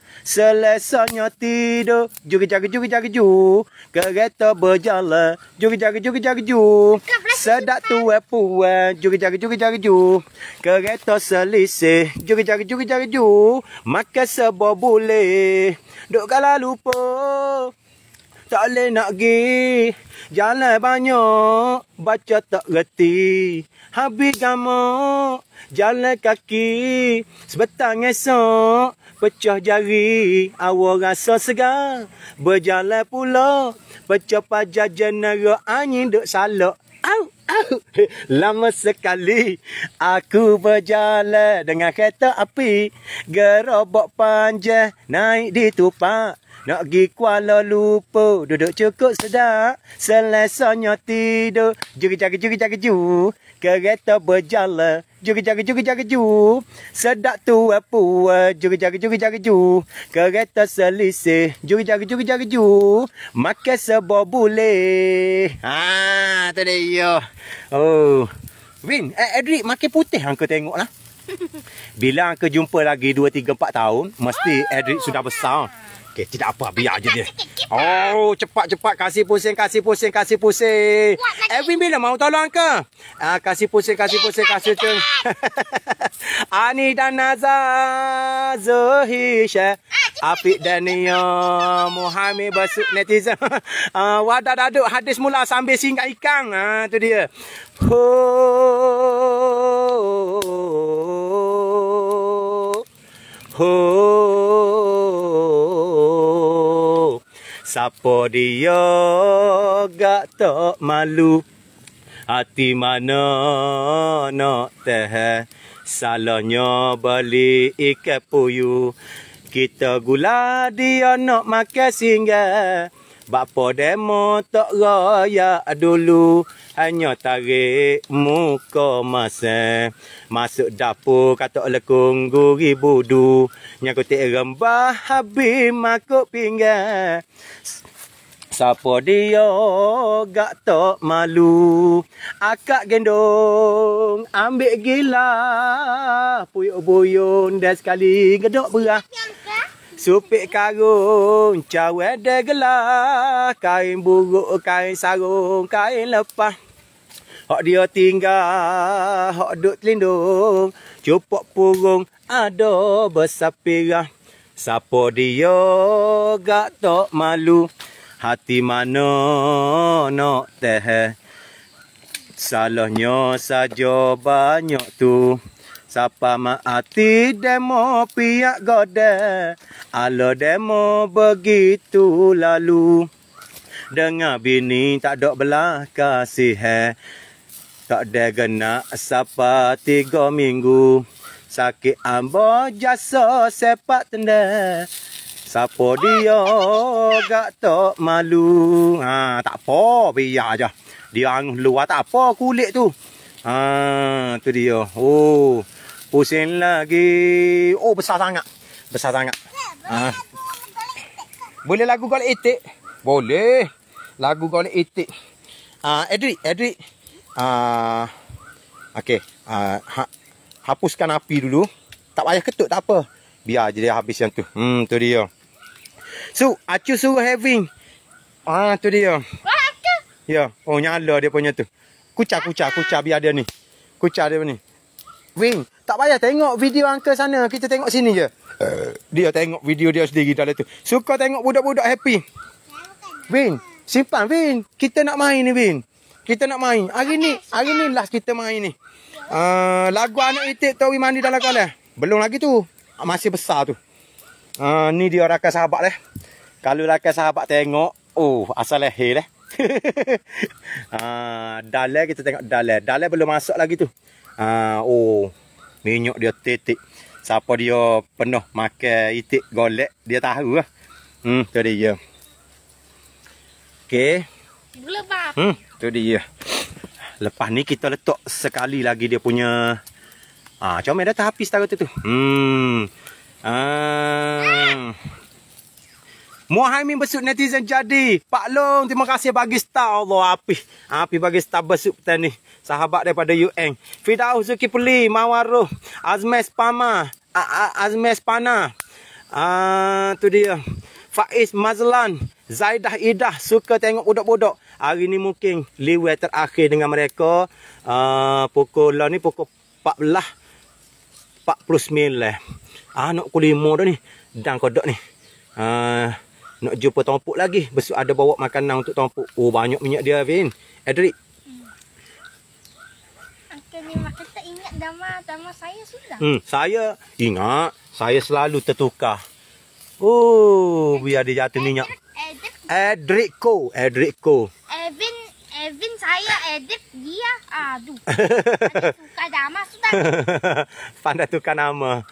Selesanya tidur jugi jaga jugi jaga ju Kereta berjalan jugi jaga jugi jaga ju Sedap tua puan jugi jaga jugi jaga ju Kereta selisih jugi jaga jugi jaga ju Makan sebab boleh Duk kalah lupa Tak boleh nak pergi Jalan banyak Baca tak reti Habis gamak Jalan kaki Sebetang esok Pecah jari, awak rasa segar. Berjalan pula, pecah pajak jenera angin duk salak. Au, au. Lama sekali, aku berjalan dengan kereta api. Gerobok panjang, naik di tupak. Nak pergi Kuala Lumpur, duduk cukup sedap. Selesanya tidur, juri jari juri jari ju. Kereta berjalan juga jaga juga jaga ju sedak tua pua eh? juga jaga juga jaga ju kereta selisih juga jaga juga jaga ju makan sebo boleh ha tu dia yo oh win eh edric makan putih hang tengoklah bila hang jumpa lagi 2 3 4 tahun mesti edric sudah besar Okey, tidak apa. Biar aja dia. Oh, cepat-cepat. Kasih pusing, kasih pusing, kasih pusing. Edwin bila mau tolong ke? Ah, kasih pusing, kasih pusing, kasih pusing. Ani dan Naza Zohisha. Ah, Afiq Daniel Muhammad Basuk Netizen uh, Wadah Daduk Hadis Mula Sambil Singkat Ikan uh, ah, tu dia Ho Ho Sapa dia gak tak malu Hati mana nak teh Salahnya beli ikan puyuh Kita gula dia nak makan singgah Bapa demo tak raya dulu Hanya tarik muka masa Masuk dapur kata lekung guri budu Nyakutik rembah habis makuk pinggan Siapa dia gak tak malu Akak gendong ambil gila Puyuk-buyun dah sekali gedok berah Supik karung, cawe eh degelah, kain buruk, kain sarung, kain lepas. Hak dia tinggal, hak duk telindung, cupuk purung, ada besar pirah. Sapa dia, gak tak malu, hati mana nak teh. Salahnya saja banyak tu. Sapa maati demo piak gode Ala demo begitu lalu Dengar bini tak dok belah kasih Tak ada genak sapa tiga minggu Sakit ambo jasa sepak tende. Sapa dia gak tak malu ha, Tak apa piak. je Dia luar tak apa kulit tu Ah, tu dia. Oh, Pusing lagi. Oh, besar sangat. Besar sangat. Ya, boleh, lagu kau itik? Boleh. Lagu kau itik. Ah, uh, Edric, Edric. Uh, Okey, uh, ha hapuskan api dulu. Tak payah ketuk, tak apa. Biar je dia habis yang tu. Hmm, tu dia. So, acu suruh having. Ah, uh, tu dia. Ya, yeah. oh nyala dia punya tu. Kucak-kucak, kucak biar dia ni. Kucak dia ni. Wing, tak payah tengok video Uncle sana. Kita tengok sini je. Uh, dia tengok video dia sendiri dalam tu. Suka tengok budak-budak happy. Win, simpan Win. Kita nak main ni Win. Kita nak main. Hari ni, hari ni last kita main ni. Uh, lagu anak itik tu mandi dalam kolam. Belum lagi tu. Ah, masih besar tu. Uh, ni dia rakan sahabat leh. Kalau rakan sahabat tengok. Oh, asal leher leh. uh, dalai kita tengok dalai. Dalai belum masuk lagi tu ha, oh minyak dia titik siapa dia penuh makan itik golek dia tahu lah hmm tu dia okey lepas hmm tu dia lepas ni kita letak sekali lagi dia punya ah comel dah tak habis tarot tu hmm ah. Muhaimin besut netizen jadi. Pak Long, terima kasih bagi star Allah. Api. Api bagi star besut petani. Sahabat daripada UN. Fidaw Zuki Peli, Mawaruh. Azmes Pama. Azmes Pana. Uh, tu dia. Faiz Mazlan. Zaidah Idah suka tengok budak-budak. Hari ni mungkin liwet terakhir dengan mereka. Uh, pukul lah ni pukul 14. 49 anak ah, kulimo dah ni dan kodok ni ah uh... Nak jumpa tompuk lagi. Besok ada bawa makanan untuk tompuk. Oh, banyak minyak dia, Vin. Adrik. Hmm. Dama, dama saya sudah. Hmm, saya ingat. Saya selalu tertukar. Oh, Ed, biar dia jatuh minyak. Edric Ko. Edric Ko. Evin, Evin saya Edric dia. Aduh. tukar dama sudah. Pandai tukar nama.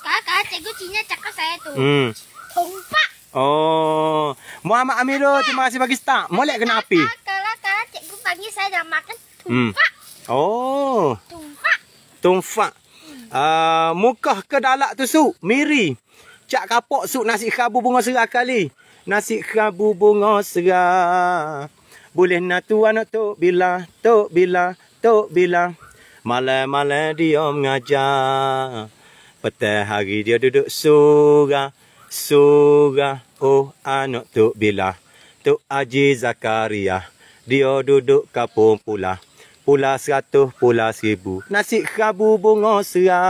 Kakak, cikgu Cina cakap saya tu. Hmm. Tumpak. Oh, Muhammad Amirul, Tumpah. terima kasih bagi start. Molek kena api. Kalau sekarang cikgu panggil saya dah makan hmm. tumpak. Hmm. Oh. Tumpak. Tumpak. Hmm. Uh, mukah ke dalak tu su Miri. Cak kapok su nasi khabu bunga serah kali. Nasi khabu bunga serah. Boleh nak tuan nak tok bila, tok bila, tok bila. Malai-malai dia mengajar. Petai hari dia duduk surah, surah. Oh anak tu bila tu aji Zakaria dia duduk kapung pula pula seratus pula seribu nasi kabu bunga sera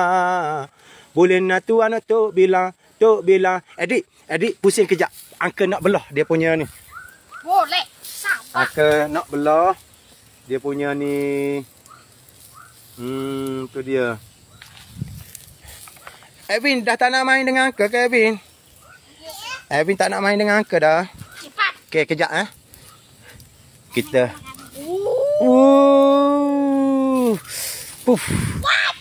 boleh nak tu anak tu bila tu bila edit edit pusing kejap angka nak belah dia punya ni boleh sabar angka nak belah dia punya ni hmm tu dia Kevin dah tanam nak main dengan ke Kevin Alvin tak nak main dengan Uncle dah. Cepat. Okay, kejap eh. Kita. Ooh. Puff. What?